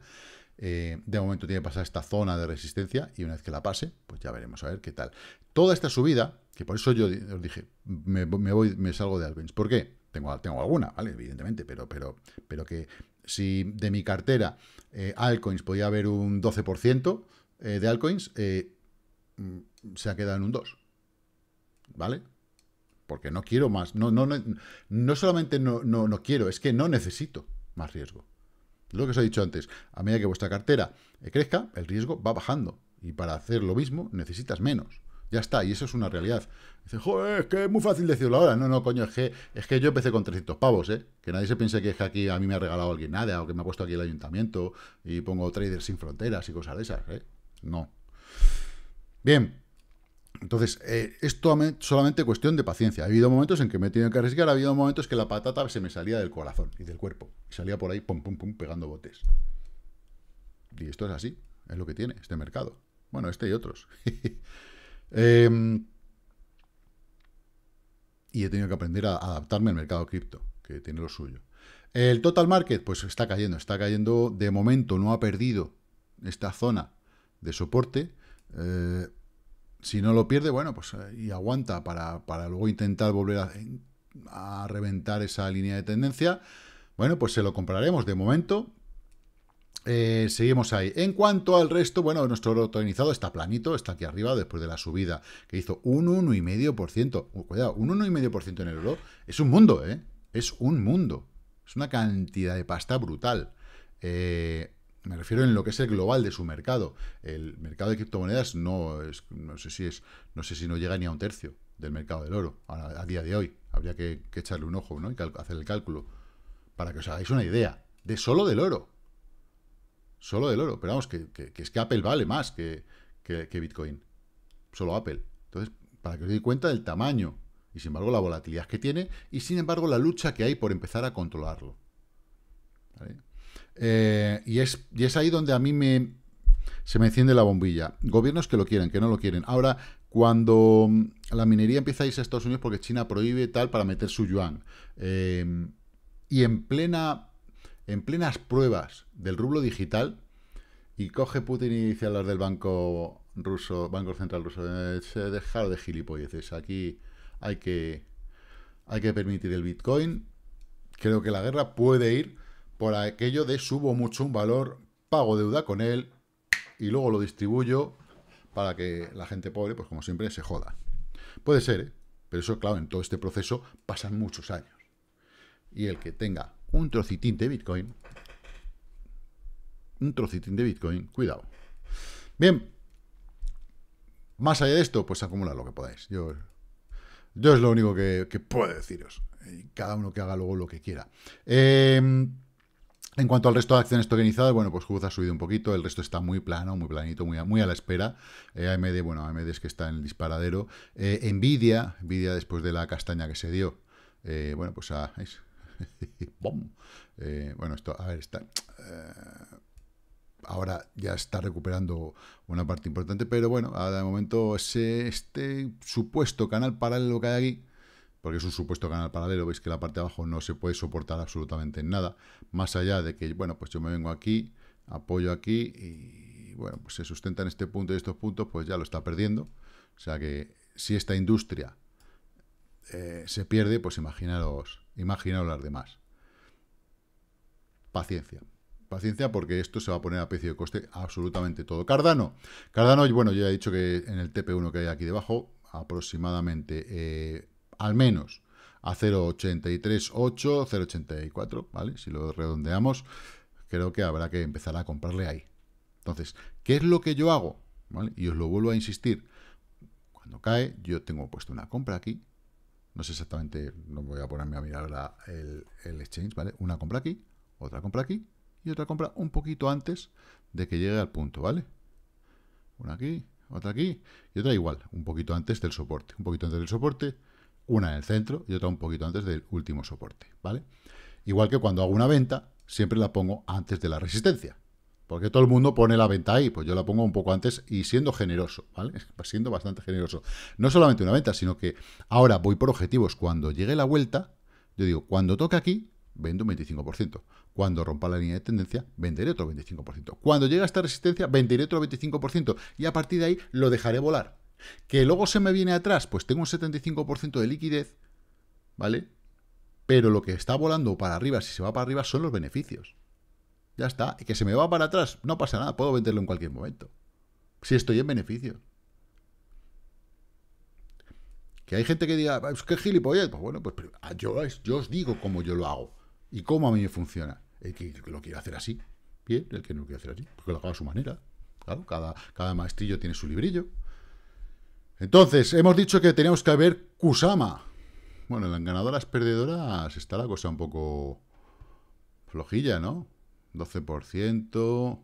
Eh, de momento tiene que pasar esta zona de resistencia y una vez que la pase, pues ya veremos a ver qué tal. Toda esta subida, que por eso yo os dije, me, voy, me salgo de altcoins. ¿Por qué? Tengo, tengo alguna, ¿vale? Evidentemente, pero, pero, pero que si de mi cartera eh, altcoins podía haber un 12% eh, de altcoins, mm, se ha quedado en un 2%. ¿Vale? Porque no quiero más. No, no, no, no solamente no, no, no quiero, es que no necesito más riesgo. Lo que os he dicho antes, a medida que vuestra cartera eh, crezca, el riesgo va bajando. Y para hacer lo mismo necesitas menos. Ya está, y eso es una realidad. joder, es que es muy fácil decirlo ahora. No, no, coño, es que, es que yo empecé con 300 pavos, ¿eh? Que nadie se piense que es que aquí a mí me ha regalado alguien nada, o que me ha puesto aquí el ayuntamiento, y pongo traders sin fronteras y cosas de esas, ¿eh? No. Bien, entonces, eh, es solamente cuestión de paciencia. Ha habido momentos en que me he tenido que arriesgar, ha habido momentos que la patata se me salía del corazón y del cuerpo. Y salía por ahí, pum, pum, pum, pegando botes. Y esto es así, es lo que tiene este mercado. Bueno, este y otros. Em, y he tenido que aprender a adaptarme al mercado cripto, que tiene lo suyo. El total market, pues está cayendo, está cayendo. De momento no ha perdido esta zona de soporte. Eh, si no lo pierde, bueno, pues eh, y aguanta para, luego intentar volver a, reventar esa línea de tendencia, bueno, pues se lo compraremos de momento. Eh, seguimos ahí. En cuanto al resto, bueno, nuestro oro tokenizado está planito, está aquí arriba después de la subida que hizo un 1,5%. Cuidado, un 1,5% en el oro es un mundo, ¿eh? Es un mundo. Es una cantidad de pasta brutal. Eh, me refiero en lo que es el global de su mercado. El mercado de criptomonedas no es, no sé si es, no sé si no llega ni a un tercio del mercado del oro a, día de hoy. Habría que, echarle un ojo, ¿no? Y hacer el cálculo. Para que os hagáis una idea. De solo del oro. Solo del oro. Pero vamos, que, es que Apple vale más que, que Bitcoin. Solo Apple. Entonces, para que os deis cuenta del tamaño y sin embargo la volatilidad que tiene y sin embargo la lucha que hay por empezar a controlarlo. ¿Vale? Eh, y, es, es ahí donde a mí me, se me enciende la bombilla. Gobiernos que lo quieren, que no lo quieren. Ahora, cuando mm, la minería empieza a irse a Estados Unidos porque China prohíbe tal para meter su yuan. Em, y en plena. En plenas pruebas del rublo digital, y coge Putin y dice a del banco ruso, Banco Central Ruso, eh, se dejar de gilipolleces. Aquí hay que, hay que permitir el Bitcoin. Creo que la guerra puede ir por aquello de subo mucho un valor, pago deuda con él y luego lo distribuyo para que la gente pobre, pues como siempre, se joda. Puede ser, ¿eh? pero eso, claro, en todo este proceso pasan muchos años. Y el que tenga un trocitín de Bitcoin, un trocitín de Bitcoin, cuidado. Bien, más allá de esto, pues acumulad lo que podáis. Yo, yo es lo único que, que puedo deciros. Cada uno que haga luego lo que quiera. Eh, en cuanto al resto de acciones tokenizadas, bueno, pues Juz ha subido un poquito, el resto está muy plano, muy planito, muy a, la espera. Eh, AMD, bueno, AMD es que está en el disparadero. Eh, Nvidia, Nvidia después de la castaña que se dio, eh, bueno, pues a... ¡Bom! bueno, esto, a ver, está... ahora ya está recuperando una parte importante, pero bueno, de momento ese, este supuesto canal paralelo que hay aquí porque es un supuesto canal paralelo, veis que la parte de abajo no se puede soportar absolutamente nada, más allá de que, bueno, pues yo me vengo aquí, apoyo aquí y, bueno, pues se sustenta en este punto y estos puntos, pues ya lo está perdiendo. O sea que si esta industria eh, se pierde, pues imaginaros, imaginaos las demás. Paciencia. Paciencia porque esto se va a poner a precio de coste absolutamente todo. Cardano. Cardano, bueno, ya he dicho que en el TP1 que hay aquí debajo, aproximadamente... Eh, al menos a 0.838, 0.84, ¿vale? Si lo redondeamos, creo que habrá que empezar a comprarle ahí. Entonces, ¿qué es lo que yo hago? Y os lo vuelvo a insistir. Cuando cae, yo tengo puesto una compra aquí. No sé exactamente, no voy a ponerme a mirar el, el exchange, ¿vale? Una compra aquí, otra compra aquí y otra compra un poquito antes de que llegue al punto, ¿vale? Una aquí, otra aquí y otra igual, un poquito antes del soporte. Un poquito antes del soporte, una en el centro y otra un poquito antes del último soporte, ¿vale? Igual que cuando hago una venta, siempre la pongo antes de la resistencia, porque todo el mundo pone la venta ahí, pues yo la pongo un poco antes y siendo generoso, ¿vale? Siendo bastante generoso. No solamente una venta, sino que ahora voy por objetivos. Cuando llegue la vuelta, yo digo, cuando toque aquí, vendo un 25%. Cuando rompa la línea de tendencia, venderé otro 25%. Cuando llegue a esta resistencia, venderé otro 25%. Y a partir de ahí lo dejaré volar. Que luego se me viene atrás, pues tengo un 75% de liquidez, ¿vale? Pero lo que está volando para arriba, si se va para arriba, son los beneficios. Ya está. Y que se me va para atrás, no pasa nada, puedo venderlo en cualquier momento. Si estoy en beneficios. Que hay gente que diga, qué ah, que gilipollas. Pues bueno, pues ah, yo, yo os digo cómo yo lo hago y cómo a mí me funciona. El que lo quiere hacer así, bien. El que no lo quiere hacer así, porque lo haga a su manera. Claro, cada, cada maestrillo tiene su librillo. Entonces, hemos dicho que teníamos que ver Kusama. Bueno, en las ganadoras perdedoras está la cosa un poco flojilla, ¿no? 12%,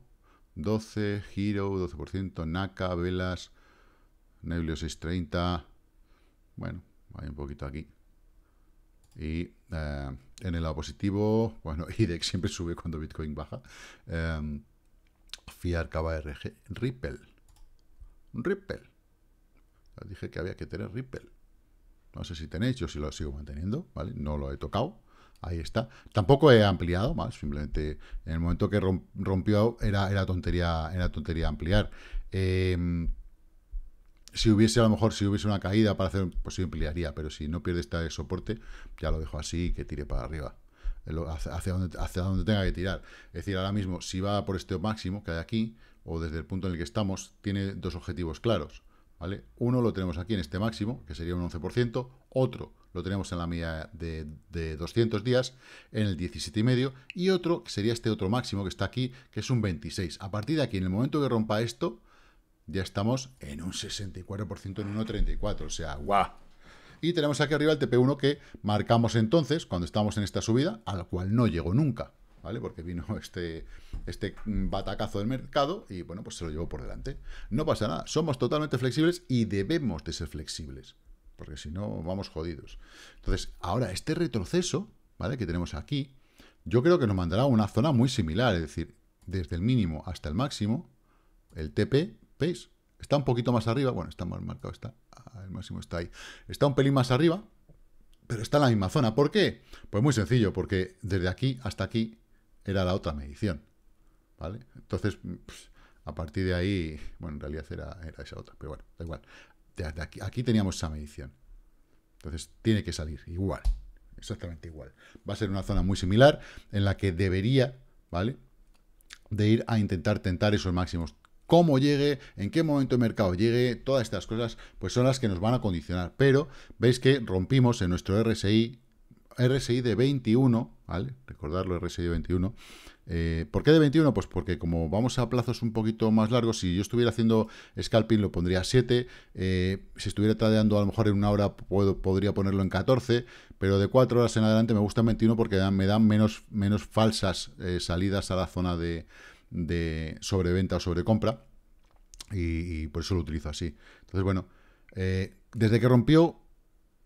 12, Giro, 12%, Naka, Velas, Neblio 630. Bueno, hay un poquito aquí. Y eh, en el lado positivo, bueno, IDEX siempre sube cuando Bitcoin baja. Eh, em, Fiat, RG, Ripple. Ripple dije que había que tener Ripple. No sé si tenéis, yo si lo sigo manteniendo, ¿vale? No lo he tocado, ahí está. Tampoco he ampliado más, simplemente en el momento que rompió era, era, tontería, era tontería ampliar. Em, si hubiese a lo mejor, si hubiese una caída para hacer, pues sí ampliaría, pero si no pierde este soporte, ya lo dejo así que tire para arriba. Eh, donde, hacia donde tenga que tirar. Es decir, ahora mismo, si va por este máximo que hay aquí, o desde el punto en el que estamos, tiene dos objetivos claros. Uno lo tenemos aquí en este máximo, que sería un 11%, otro lo tenemos en la media de, de 200 días, en el 17,5, y otro, que sería este otro máximo que está aquí, que es un 26. A partir de aquí, en el momento que rompa esto, ya estamos en un 64% en 1,34, o sea, ¡guau! Y tenemos aquí arriba el TP1 que marcamos entonces, cuando estamos en esta subida, a la cual no llegó nunca. Porque vino este, este batacazo del mercado y, bueno, pues se lo llevó por delante. No pasa nada, somos totalmente flexibles y debemos de ser flexibles, porque si no, vamos jodidos. Entonces, ahora, este retroceso, ¿vale? Que tenemos aquí, yo creo que nos mandará a una zona muy similar, es decir, desde el mínimo hasta el máximo, el TP, ¿veis? Está un poquito más arriba, bueno, está más marcado, está, ah, el máximo está ahí. Está un pelín más arriba, pero está en la misma zona. ¿Por qué? Pues muy sencillo, porque desde aquí hasta aquí era la otra medición. ¿Vale? Entonces, pues, a partir de ahí, bueno, en realidad era, era esa otra, pero bueno, da igual. De, aquí, aquí teníamos esa medición. Entonces, tiene que salir igual, exactamente igual. Va a ser una zona muy similar en la que debería, ¿vale? De ir a intentar tentar esos máximos. Cómo llegue, en qué momento el mercado llegue, todas estas cosas, pues son las que nos van a condicionar. Pero veis que rompimos en nuestro RSI RSI de 21, ¿vale? Recordarlo, RSI de 21. Eh, ¿Por qué de 21? Pues porque como vamos a plazos un poquito más largos, si yo estuviera haciendo scalping lo pondría a 7, eh, si estuviera tradeando a lo mejor en una hora podría ponerlo en 14, pero de 4 horas en adelante me gusta 21 porque me dan menos, menos falsas eh, salidas a la zona de, sobreventa o sobrecompra y, por eso lo utilizo así. Entonces, bueno, desde que rompió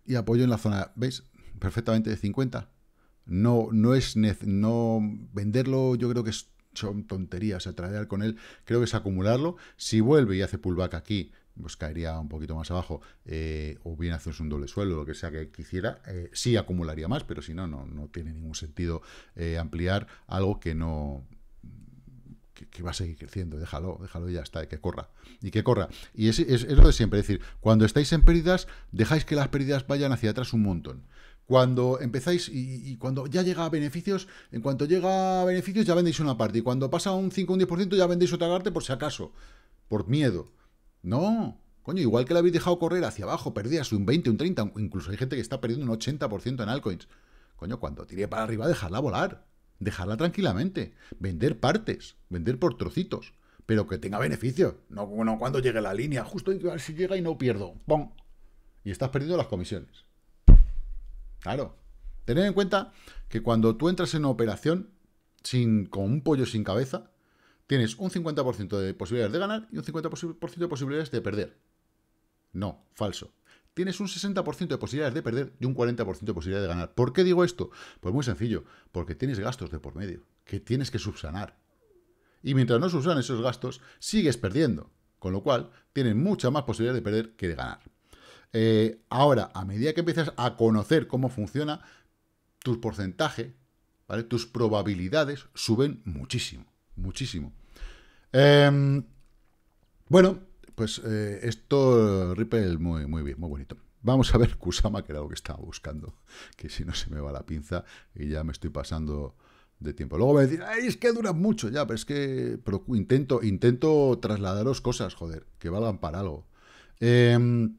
y apoyo en la zona, ¿veis? perfectamente de 50. No, no es no venderlo, yo creo que es, son tonterías. O sea, con él, creo que es acumularlo. Si vuelve y hace pullback aquí, pues caería un poquito más abajo, eh, o bien haces un doble suelo, lo que sea que quisiera, eh, sí acumularía más, pero si no, no, no tiene ningún sentido eh, ampliar algo que no... Que, va a seguir creciendo, déjalo, déjalo y ya está, que corra, y que corra. Y es, es, es, lo de siempre, decir, cuando estáis en pérdidas, dejáis que las pérdidas vayan hacia atrás un montón. Cuando empezáis y, cuando ya llega a beneficios, en cuanto llega a beneficios ya vendéis una parte. Y cuando pasa un 5 o un 10% ya vendéis otra parte por si acaso, por miedo. No, coño, igual que la habéis dejado correr hacia abajo, perdías un 20, un 30, incluso hay gente que está perdiendo un 80% en altcoins. Coño, cuando tire para arriba, dejarla volar. Dejarla tranquilamente. Vender partes, vender por trocitos, pero que tenga beneficio. No, cuando llegue la línea, justo si llega y no pierdo. ¡Pum! Y estás perdiendo las comisiones. Claro. Tened en cuenta que cuando tú entras en una operación sin, con un pollo sin cabeza, tienes un 50% de posibilidades de ganar y un 50% de posibilidades de perder. No, falso. Tienes un 60% de posibilidades de perder y un 40% de posibilidades de ganar. ¿Por qué digo esto? Pues muy sencillo, porque tienes gastos de por medio que tienes que subsanar. Y mientras no subsanes esos gastos, sigues perdiendo. Con lo cual, tienes mucha más posibilidad de perder que de ganar. Eh, ahora, a medida que empiezas a conocer cómo funciona, tus porcentaje tus probabilidades suben muchísimo, muchísimo. Em, bueno, pues eh, esto Ripple muy, muy bien, muy bonito. Vamos a ver Kusama, que era lo que estaba buscando, que si no se me va la pinza y ya me estoy pasando de tiempo. Luego me decís, es que dura mucho, ya, pero es que intento, intento trasladaros cosas, joder, que valgan para algo. Em,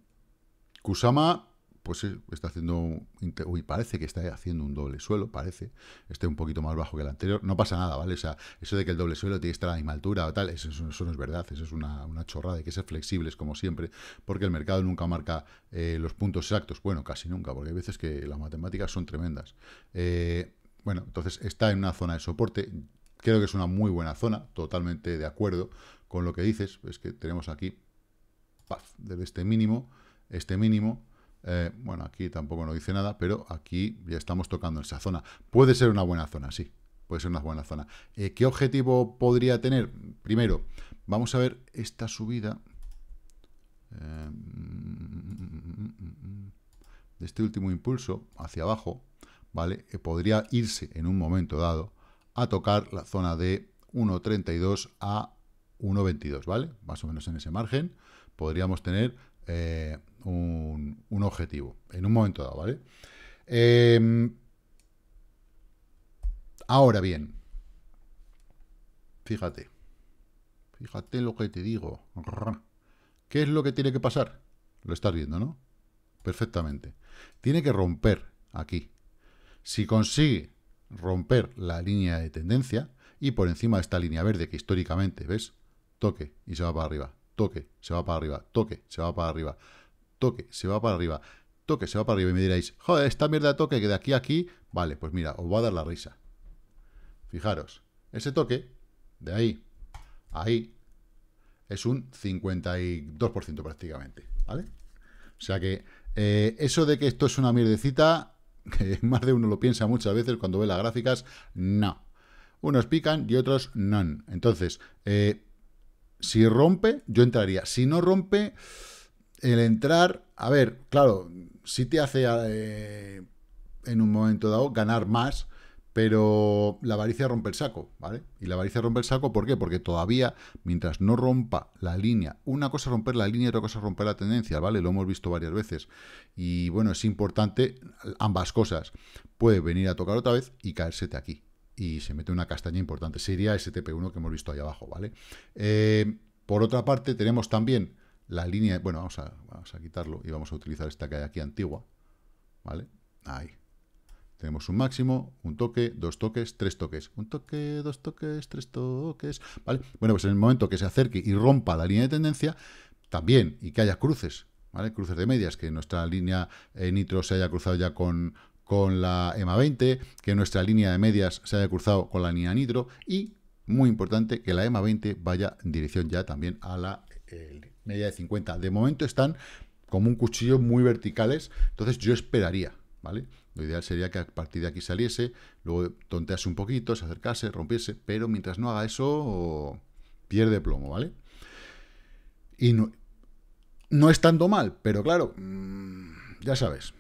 Kusama, pues está haciendo, uy, parece que está haciendo un doble suelo, parece, esté un poquito más bajo que el anterior, no pasa nada, ¿vale? O sea, eso de que el doble suelo tiene que estar a la misma altura o tal, eso, no es verdad, eso es una, chorrada, hay que ser flexibles como siempre, porque el mercado nunca marca eh, los puntos exactos, bueno, casi nunca, porque hay veces que las matemáticas son tremendas. Eh, bueno, entonces está en una zona de soporte, creo que es una muy buena zona, totalmente de acuerdo con lo que dices, es que tenemos aquí, paf, desde este mínimo, este mínimo. Eh, bueno, aquí tampoco no dice nada, pero aquí ya estamos tocando esa zona. Puede ser una buena zona, sí. Puede ser una buena zona. Eh, ¿Qué objetivo podría tener? Primero, vamos a ver esta subida eh, de este último impulso hacia abajo, ¿vale? podría irse en un momento dado a tocar la zona de 1.32 a 1.22, ¿vale? Más o menos en ese margen podríamos tener un, objetivo en un momento dado, ¿vale? Em, ahora bien, fíjate, fíjate lo que te digo. ¿Qué es lo que tiene que pasar? Lo estás viendo, ¿no? Perfectamente. Tiene que romper aquí. Si consigue romper la línea de tendencia y por encima de esta línea verde que históricamente, ¿ves? Toque y se va para arriba, toque, se va para arriba, toque, se va para arriba toque se va para arriba, toque se va para arriba y me diréis, joder, esta mierda toque que de aquí a aquí, vale, pues mira, os voy a dar la risa. Fijaros, ese toque, de ahí, ahí, es un 52% prácticamente, ¿vale? O sea que eh, eso de que esto es una mierdecita, que más de uno lo piensa muchas veces cuando ve las gráficas, no. Unos pican y otros no. Entonces, eh, si rompe, yo entraría. Si no rompe, el entrar, a ver, claro, sí te hace eh, en un momento dado ganar más, pero la avaricia rompe el saco, ¿vale? Y la avaricia rompe el saco, ¿por qué? Porque todavía, mientras no rompa la línea, una cosa romper la línea y otra cosa romper la tendencia, ¿vale? Lo hemos visto varias veces. Y bueno, es importante ambas cosas. Puede venir a tocar otra vez y de aquí. Y se mete una castaña importante. Sería tp 1 que hemos visto ahí abajo, ¿vale? Eh, por otra parte, tenemos también la línea... Bueno, vamos a, vamos a quitarlo y vamos a utilizar esta que hay aquí antigua. ¿Vale? Ahí. Tenemos un máximo, un toque, dos toques, tres toques. Un toque, dos toques, tres toques. ¿Vale? Bueno, pues en el momento que se acerque y rompa la línea de tendencia, también, y que haya cruces, ¿vale? Cruces de medias, que nuestra línea nitro se haya cruzado ya con, con la EMA 20, que nuestra línea de medias se haya cruzado con la línea nitro y, muy importante, que la EMA 20 vaya en dirección ya también a la línea media de 50. De momento están como un cuchillo muy verticales, entonces yo esperaría, ¿vale? Lo ideal sería que a partir de aquí saliese, luego tontease un poquito, se acercase, rompiese, pero mientras no haga eso, pierde plomo, ¿vale? Y no, no estando mal, pero claro, mm, ya sabes.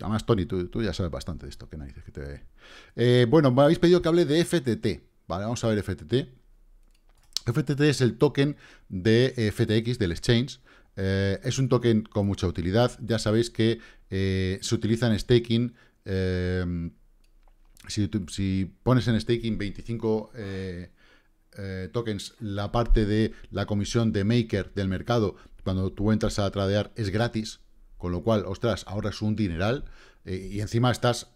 Además, Tony, tú, tú ya sabes bastante de esto, que narices que te... Eh, bueno, me habéis pedido que hable de FTT, ¿vale? Vamos a ver FTT. FTT es el token de eh, FTX, del exchange. Eh, es un token con mucha utilidad. Ya sabéis que eh, se utiliza en staking. si, pones en staking 25 tokens, la parte de la comisión de maker del mercado, cuando tú entras a tradear, es gratis. Con lo cual, ostras, ahora un dineral. y encima estás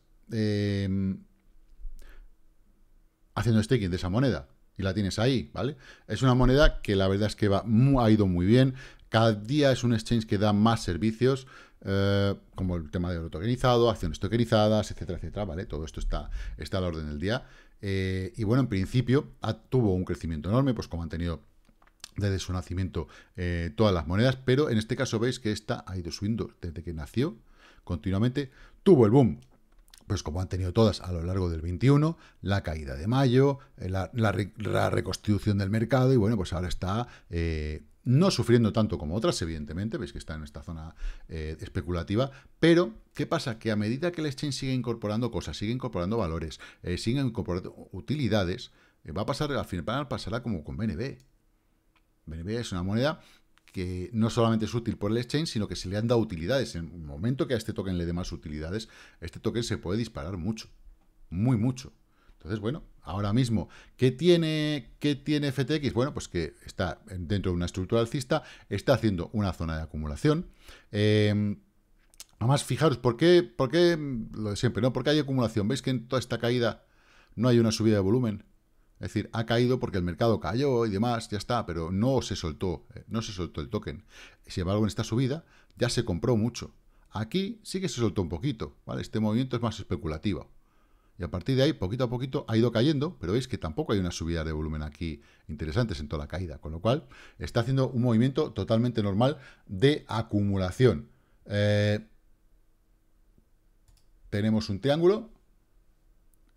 haciendo staking de esa moneda la tienes ahí, ¿vale? Es una moneda que la verdad es que va, ha ido muy bien. Cada día es un exchange que da más servicios, eh, como el tema de oro tokenizado, acciones tokenizadas, etcétera, etcétera, ¿vale? Todo esto está, está a la orden del día. Eh, y bueno, en principio tuvo un crecimiento enorme, pues como han tenido desde su nacimiento eh, todas las monedas, pero en este caso veis que esta ha ido subiendo desde que nació continuamente. Tuvo el boom pues como han tenido todas a lo largo del 21, la caída de mayo, eh, la, la, reconstitución del mercado y bueno, pues ahora está eh, no sufriendo tanto como otras, evidentemente, veis que está en esta zona eh, especulativa, pero ¿qué pasa? Que a medida que el exchange sigue incorporando cosas, sigue incorporando valores, sigue incorporando utilidades, va a pasar, al final pasará como con BNB. BNB es una moneda que no solamente es útil por el exchange, sino que se le han dado utilidades. En el momento que a este token le dé más utilidades, este token se puede disparar mucho, muy mucho. Entonces, bueno, ahora mismo, ¿qué tiene, tiene FTX? Bueno, pues que está dentro de una estructura alcista, está haciendo una zona de acumulación. Eh, em, además, fijaros, ¿por qué, ¿por lo de siempre? ¿no? ¿Por qué hay acumulación? ¿Veis que en toda esta caída no hay una subida de volumen? Es decir, ha caído porque el mercado cayó y demás, ya está, pero no se soltó, eh, no se soltó el token. Sin embargo, en esta subida ya se compró mucho. Aquí sí que se soltó un poquito, ¿vale? Este movimiento es más especulativo. Y a partir de ahí, poquito a poquito, ha ido cayendo, pero veis que tampoco hay una subida de volumen aquí interesantes en toda la caída, con lo cual está haciendo un movimiento totalmente normal de acumulación. Eh, tenemos un triángulo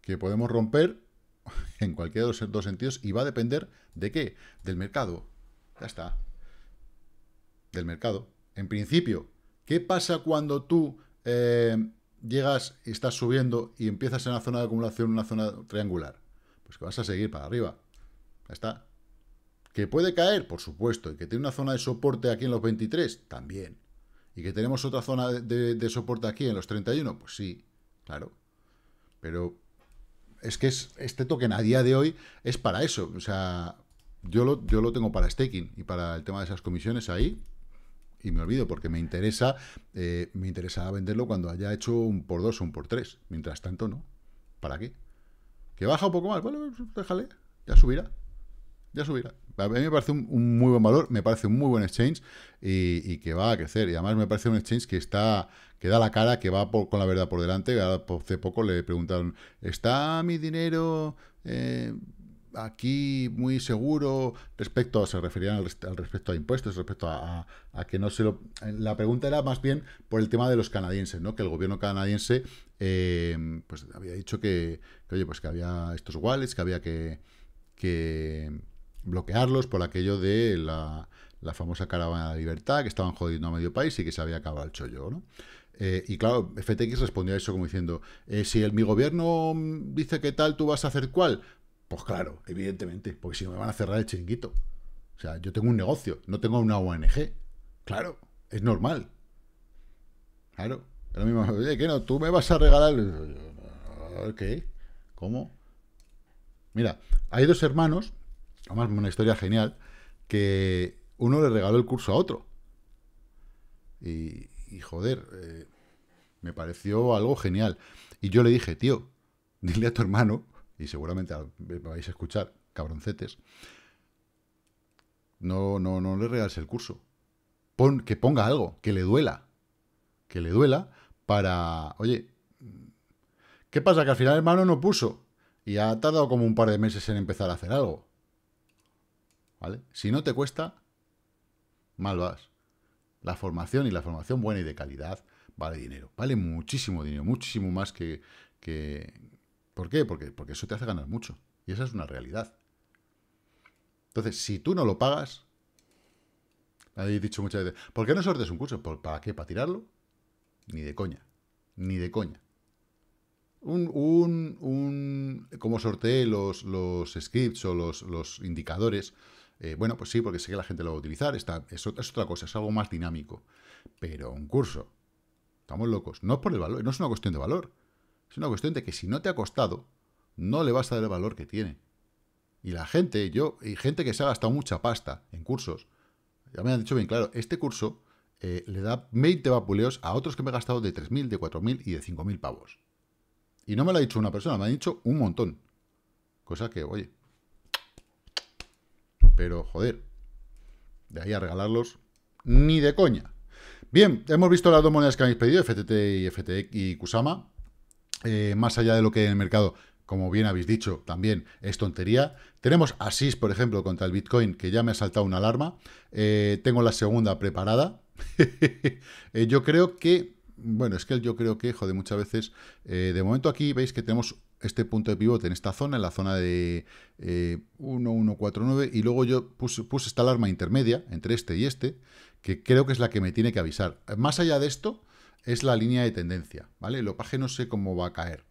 que podemos romper en cualquiera de los dos sentidos y va a depender de qué, del mercado. Ya está. Del mercado. En principio, ¿qué pasa cuando tú eh, llegas y estás subiendo y empiezas en la zona de acumulación, una zona triangular? Pues que vas a seguir para arriba. Ya está. ¿Que puede caer? Por supuesto. ¿Y que tiene una zona de soporte aquí en los 23? También. ¿Y que tenemos otra zona de, de soporte aquí en los 31? Pues sí, claro. Pero es que es, este token a día de hoy es para eso. O sea, yo lo, yo lo tengo para staking y para el tema de esas comisiones ahí. Y me olvido porque me interesa, eh, me interesaba venderlo cuando haya hecho un por dos o un por tres. Mientras tanto, no. ¿Para qué? ¿Que baja un poco más? Bueno, déjale. Ya subirá. Ya subirá. A mí me parece un, muy buen valor, me parece un muy buen exchange y, que va a crecer. Y además me parece un exchange que está que da la cara, que va con la verdad por delante. Pues, hace poco le preguntaron, ¿está mi dinero eh, aquí muy seguro respecto, se referían al, respecto a impuestos, respecto a, que no se lo... La pregunta era más bien por el tema de los canadienses, ¿no? Que el gobierno canadiense eh, pues había dicho que, pues que había estos wallets, que había que bloquearlos por aquello de la, famosa caravana de libertad, que estaban jodiendo a medio país y que se había acabado el chollo, ¿no? Eh, y claro, FTX respondió a eso como diciendo, eh, si el, mi gobierno dice que tal, tú vas a hacer cuál. Pues claro, evidentemente, porque si no me van a cerrar el chinguito. O sea, yo tengo un negocio, no tengo una ONG. Claro, es normal. Claro. Es mismo, que no, tú me vas a regalar... ¿Qué? ¿Cómo? Mira, hay dos hermanos una historia genial, que uno le regaló el curso a otro. Y, joder, eh, me pareció algo genial. Y yo le dije, tío, dile a tu hermano, y seguramente vais a escuchar, cabroncetes, no, no, no le regales el curso. Pon, que ponga algo, que le duela. Que le duela para, oye, ¿qué pasa? Que al final el hermano no puso. Y ha tardado como un par de meses en empezar a hacer algo. Si no te cuesta, mal vas. La formación y la formación buena y de calidad vale dinero, vale muchísimo dinero, muchísimo más que... ¿Por qué? Porque, eso te hace ganar mucho. Y esa es una realidad. Entonces, si tú no lo pagas, He dicho muchas veces, ¿por qué no sortes un curso? Pues, ¿Para qué? ¿Para tirarlo? Ni de coña, ni de coña. Un, un, un como sorteé los, scripts o los, los indicadores eh, bueno, pues sí, porque sé que la gente lo va a utilizar, está, es, otra cosa, es algo más dinámico. Pero un curso, estamos locos, no es por el valor, no es una cuestión de valor, es una cuestión de que si no te ha costado, no le vas a dar el valor que tiene. Y la gente, yo, y gente que se ha gastado mucha pasta en cursos, ya me han dicho bien claro, este curso eh, le da 20 vapuleos a otros que me he gastado de 3.000, de 4.000 y de 5.000 pavos. Y no me lo ha dicho una persona, me ha dicho un montón. Cosa que, oye, pero joder, de ahí a regalarlos, ni de coña. Bien, hemos visto las dos monedas que habéis pedido, FTT y FTX y Kusama. Eh, más allá de lo que hay en el mercado, como bien habéis dicho, también es tontería. Tenemos Asís, por ejemplo, contra el Bitcoin, que ya me ha saltado una alarma. Eh, tengo la segunda preparada. Eh, yo creo que... Bueno, es que yo creo que, joder, muchas veces... de momento aquí veis que tenemos este punto de pivote en esta zona, en la zona de eh, 1149, y luego yo puse, puse, esta alarma intermedia entre este y este, que creo que es la que me tiene que avisar. Más allá de esto, es la línea de tendencia, ¿vale? El opaje no sé cómo va a caer.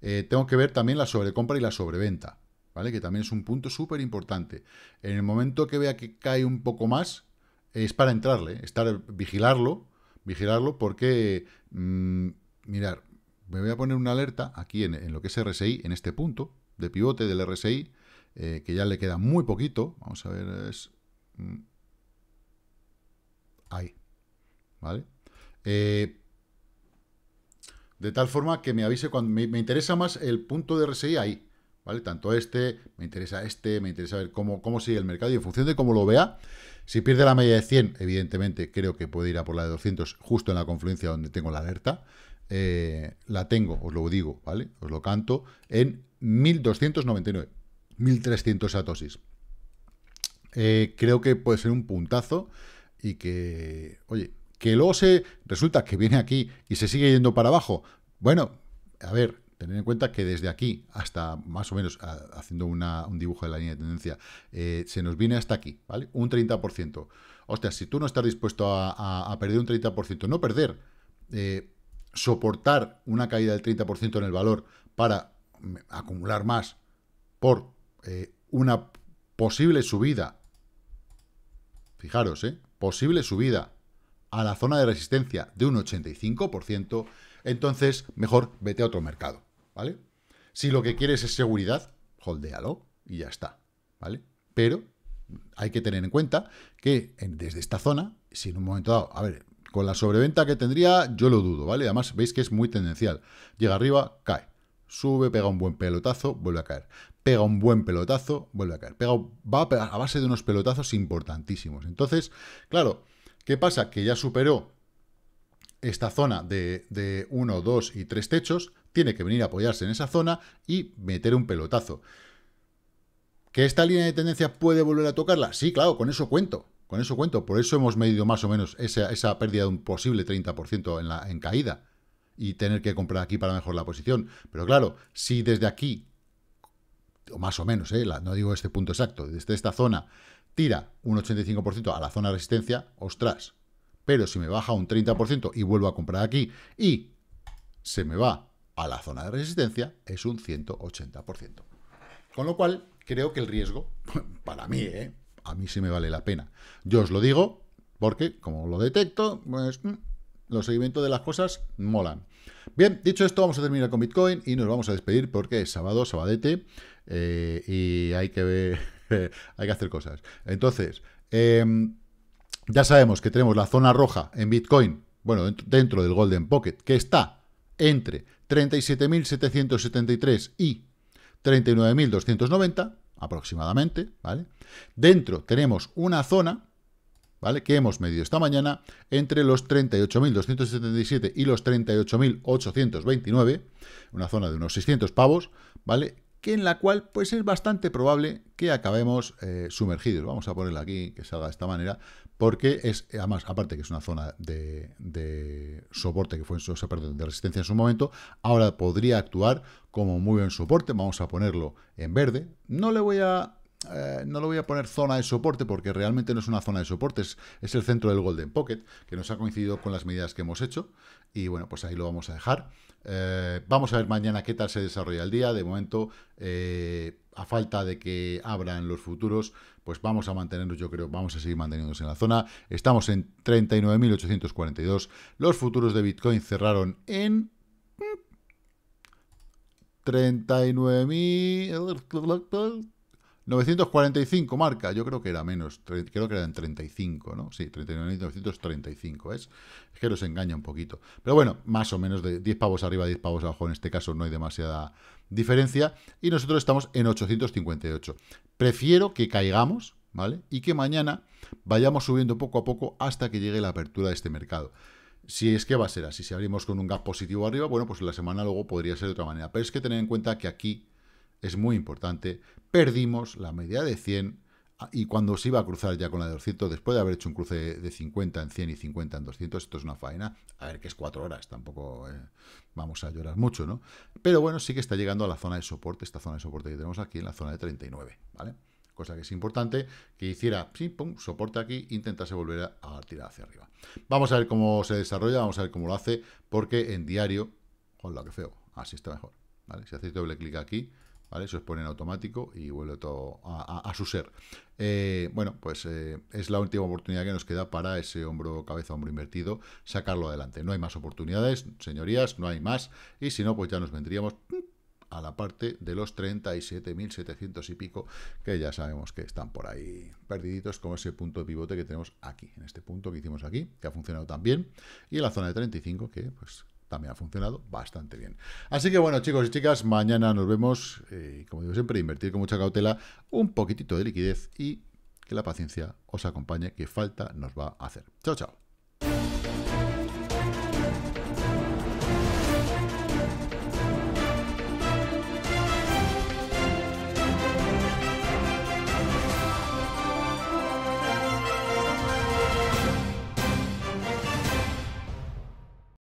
Eh, tengo que ver también la sobrecompra y la sobreventa, ¿vale? Que también es un punto súper importante. En el momento que vea que cae un poco más, es para entrarle, estar, vigilarlo, vigilarlo porque, mm, mirar, me voy a poner una alerta aquí en, lo que es RSI, en este punto de pivote del RSI, eh, que ya le queda muy poquito. Vamos a ver, es... Mm, ahí. ¿Vale? Eh, de tal forma que me avise cuando... Me, interesa más el punto de RSI ahí. ¿Vale? Tanto este, me interesa este, me interesa ver cómo, cómo sigue el mercado. Y en función de cómo lo vea, si pierde la media de 100, evidentemente creo que puede ir a por la de 200 justo en la confluencia donde tengo la alerta. Eh, la tengo, os lo digo, ¿vale? Os lo canto en 1299, 1300 satosis. Eh, creo que puede ser un puntazo y que, oye, que luego se resulta que viene aquí y se sigue yendo para abajo. Bueno, a ver, tener en cuenta que desde aquí hasta más o menos haciendo un dibujo de la línea de tendencia, eh, se nos viene hasta aquí, ¿vale? Un 30%. Hostia, si tú no estás dispuesto a, a perder un 30%, no perder, eh, soportar una caída del 30% en el valor para mm, acumular más por eh, una posible subida, fijaros, eh, posible subida a la zona de resistencia de un 85%, entonces mejor vete a otro mercado, ¿vale? Si lo que quieres es seguridad, holdealo y ya está, ¿vale? Pero hay que tener en cuenta que desde esta zona, si en un momento dado, a ver, con la sobreventa que tendría, yo lo dudo, ¿vale? Además, veis que es muy tendencial. Llega arriba, cae. Sube, pega un buen pelotazo, vuelve a caer. Pega un buen pelotazo, vuelve a caer. Pega, va a, pegar a base de unos pelotazos importantísimos. Entonces, claro, ¿qué pasa? Que ya superó esta zona de, de 1, 2 y tres techos. Tiene que venir a apoyarse en esa zona y meter un pelotazo. ¿Que esta línea de tendencia puede volver a tocarla? Sí, claro, con eso cuento. Con eso cuento, por eso hemos medido más o menos esa, pérdida de un posible 30% en, caída y tener que comprar aquí para mejorar la posición. Pero claro, si desde aquí, o más o menos, eh, no digo este punto exacto, desde esta zona tira un 85% a la zona de resistencia, ostras. Pero si me baja un 30% y vuelvo a comprar aquí y se me va a la zona de resistencia, es un 180%. Con lo cual, creo que el riesgo, para mí, eh, a mí sí me vale la pena. Yo os lo digo porque, como lo detecto, pues mm, los seguimientos de las cosas molan. Bien, dicho esto, vamos a terminar con Bitcoin y nos vamos a despedir porque es sábado, sabadete, eh, y hay que, hay que hacer cosas. Entonces, em, ya sabemos que tenemos la zona roja en Bitcoin, bueno, dentro, dentro del Golden Pocket, que está entre 37.773 y 39.290 aproximadamente, ¿vale? Dentro tenemos una zona, ¿vale? Que hemos medido esta mañana entre los 38.277 y los 38.829, una zona de unos 600 pavos, ¿vale? Que en la cual, pues es bastante probable que acabemos eh, sumergidos. Vamos a ponerla aquí, que salga de esta manera, porque es, además, aparte que es una zona de, de soporte que fue, en su, de resistencia en su momento, ahora podría actuar como muy buen soporte. Vamos a ponerlo en verde. No le voy a... Eh, no voy a poner zona de soporte porque realmente no es una zona de soporte, es, el centro del Golden Pocket, que nos ha coincidido con las medidas que hemos hecho. Y bueno, pues ahí lo vamos a dejar. Eh, vamos a ver mañana qué tal se desarrolla el día. De momento, eh, a falta de que abran los futuros, pues vamos a mantenernos, yo creo, vamos a seguir manteniéndonos en la zona. Estamos en 39.842. Los futuros de Bitcoin cerraron en mm, 39.945 marca, yo creo que era menos, creo que era eran 35, ¿no? Sí, 39.935 es. Es que nos engaña un poquito. Pero bueno, más o menos de 10 pavos arriba, 10 pavos abajo, en este caso no hay demasiada diferencia. Y nosotros estamos en 858. Prefiero que caigamos, ¿vale? Y que mañana vayamos subiendo poco a poco hasta que llegue la apertura de este mercado. Si es que va a ser así, si abrimos con un gap positivo arriba, bueno, pues la semana luego podría ser de otra manera. Pero es que tener en cuenta que aquí es muy importante, perdimos la media de 100 ah, y cuando se iba a cruzar ya con la de 200, después de haber hecho un cruce de 50 en 100 y 50 en 200, esto es una faena. A ver, que es cuatro horas, tampoco eh, vamos a llorar mucho, ¿no? Pero bueno, sí que está llegando a la zona de soporte, esta zona de soporte que tenemos aquí, en la zona de 39, ¿vale? cosa que es importante, que hiciera sí, soporte aquí, intentase volver a, tirar hacia arriba. Vamos a ver cómo se desarrolla, vamos a ver cómo lo hace, porque en diario, hola, qué feo, así está mejor. ¿vale? Si hacéis doble clic aquí, ¿vale? Eso os pone en automático y vuelve todo a, su ser. Eh, bueno, pues eh, es la última oportunidad que nos queda para ese hombro, cabeza, hombro invertido, sacarlo adelante. No hay más oportunidades, señorías, no hay más. Y si no, pues ya nos vendríamos a la parte de los 37.700 y pico, que ya sabemos que están por ahí perdiditos, como ese punto de pivote que tenemos aquí, en este punto que hicimos aquí, que ha funcionado también bien, y en la zona de 35, que pues también ha funcionado bastante bien. Así que bueno, chicos y chicas, mañana nos vemos, eh, como digo siempre, invertir con mucha cautela, un poquitito de liquidez y que la paciencia os acompañe, que falta nos va a hacer. Chao, chao.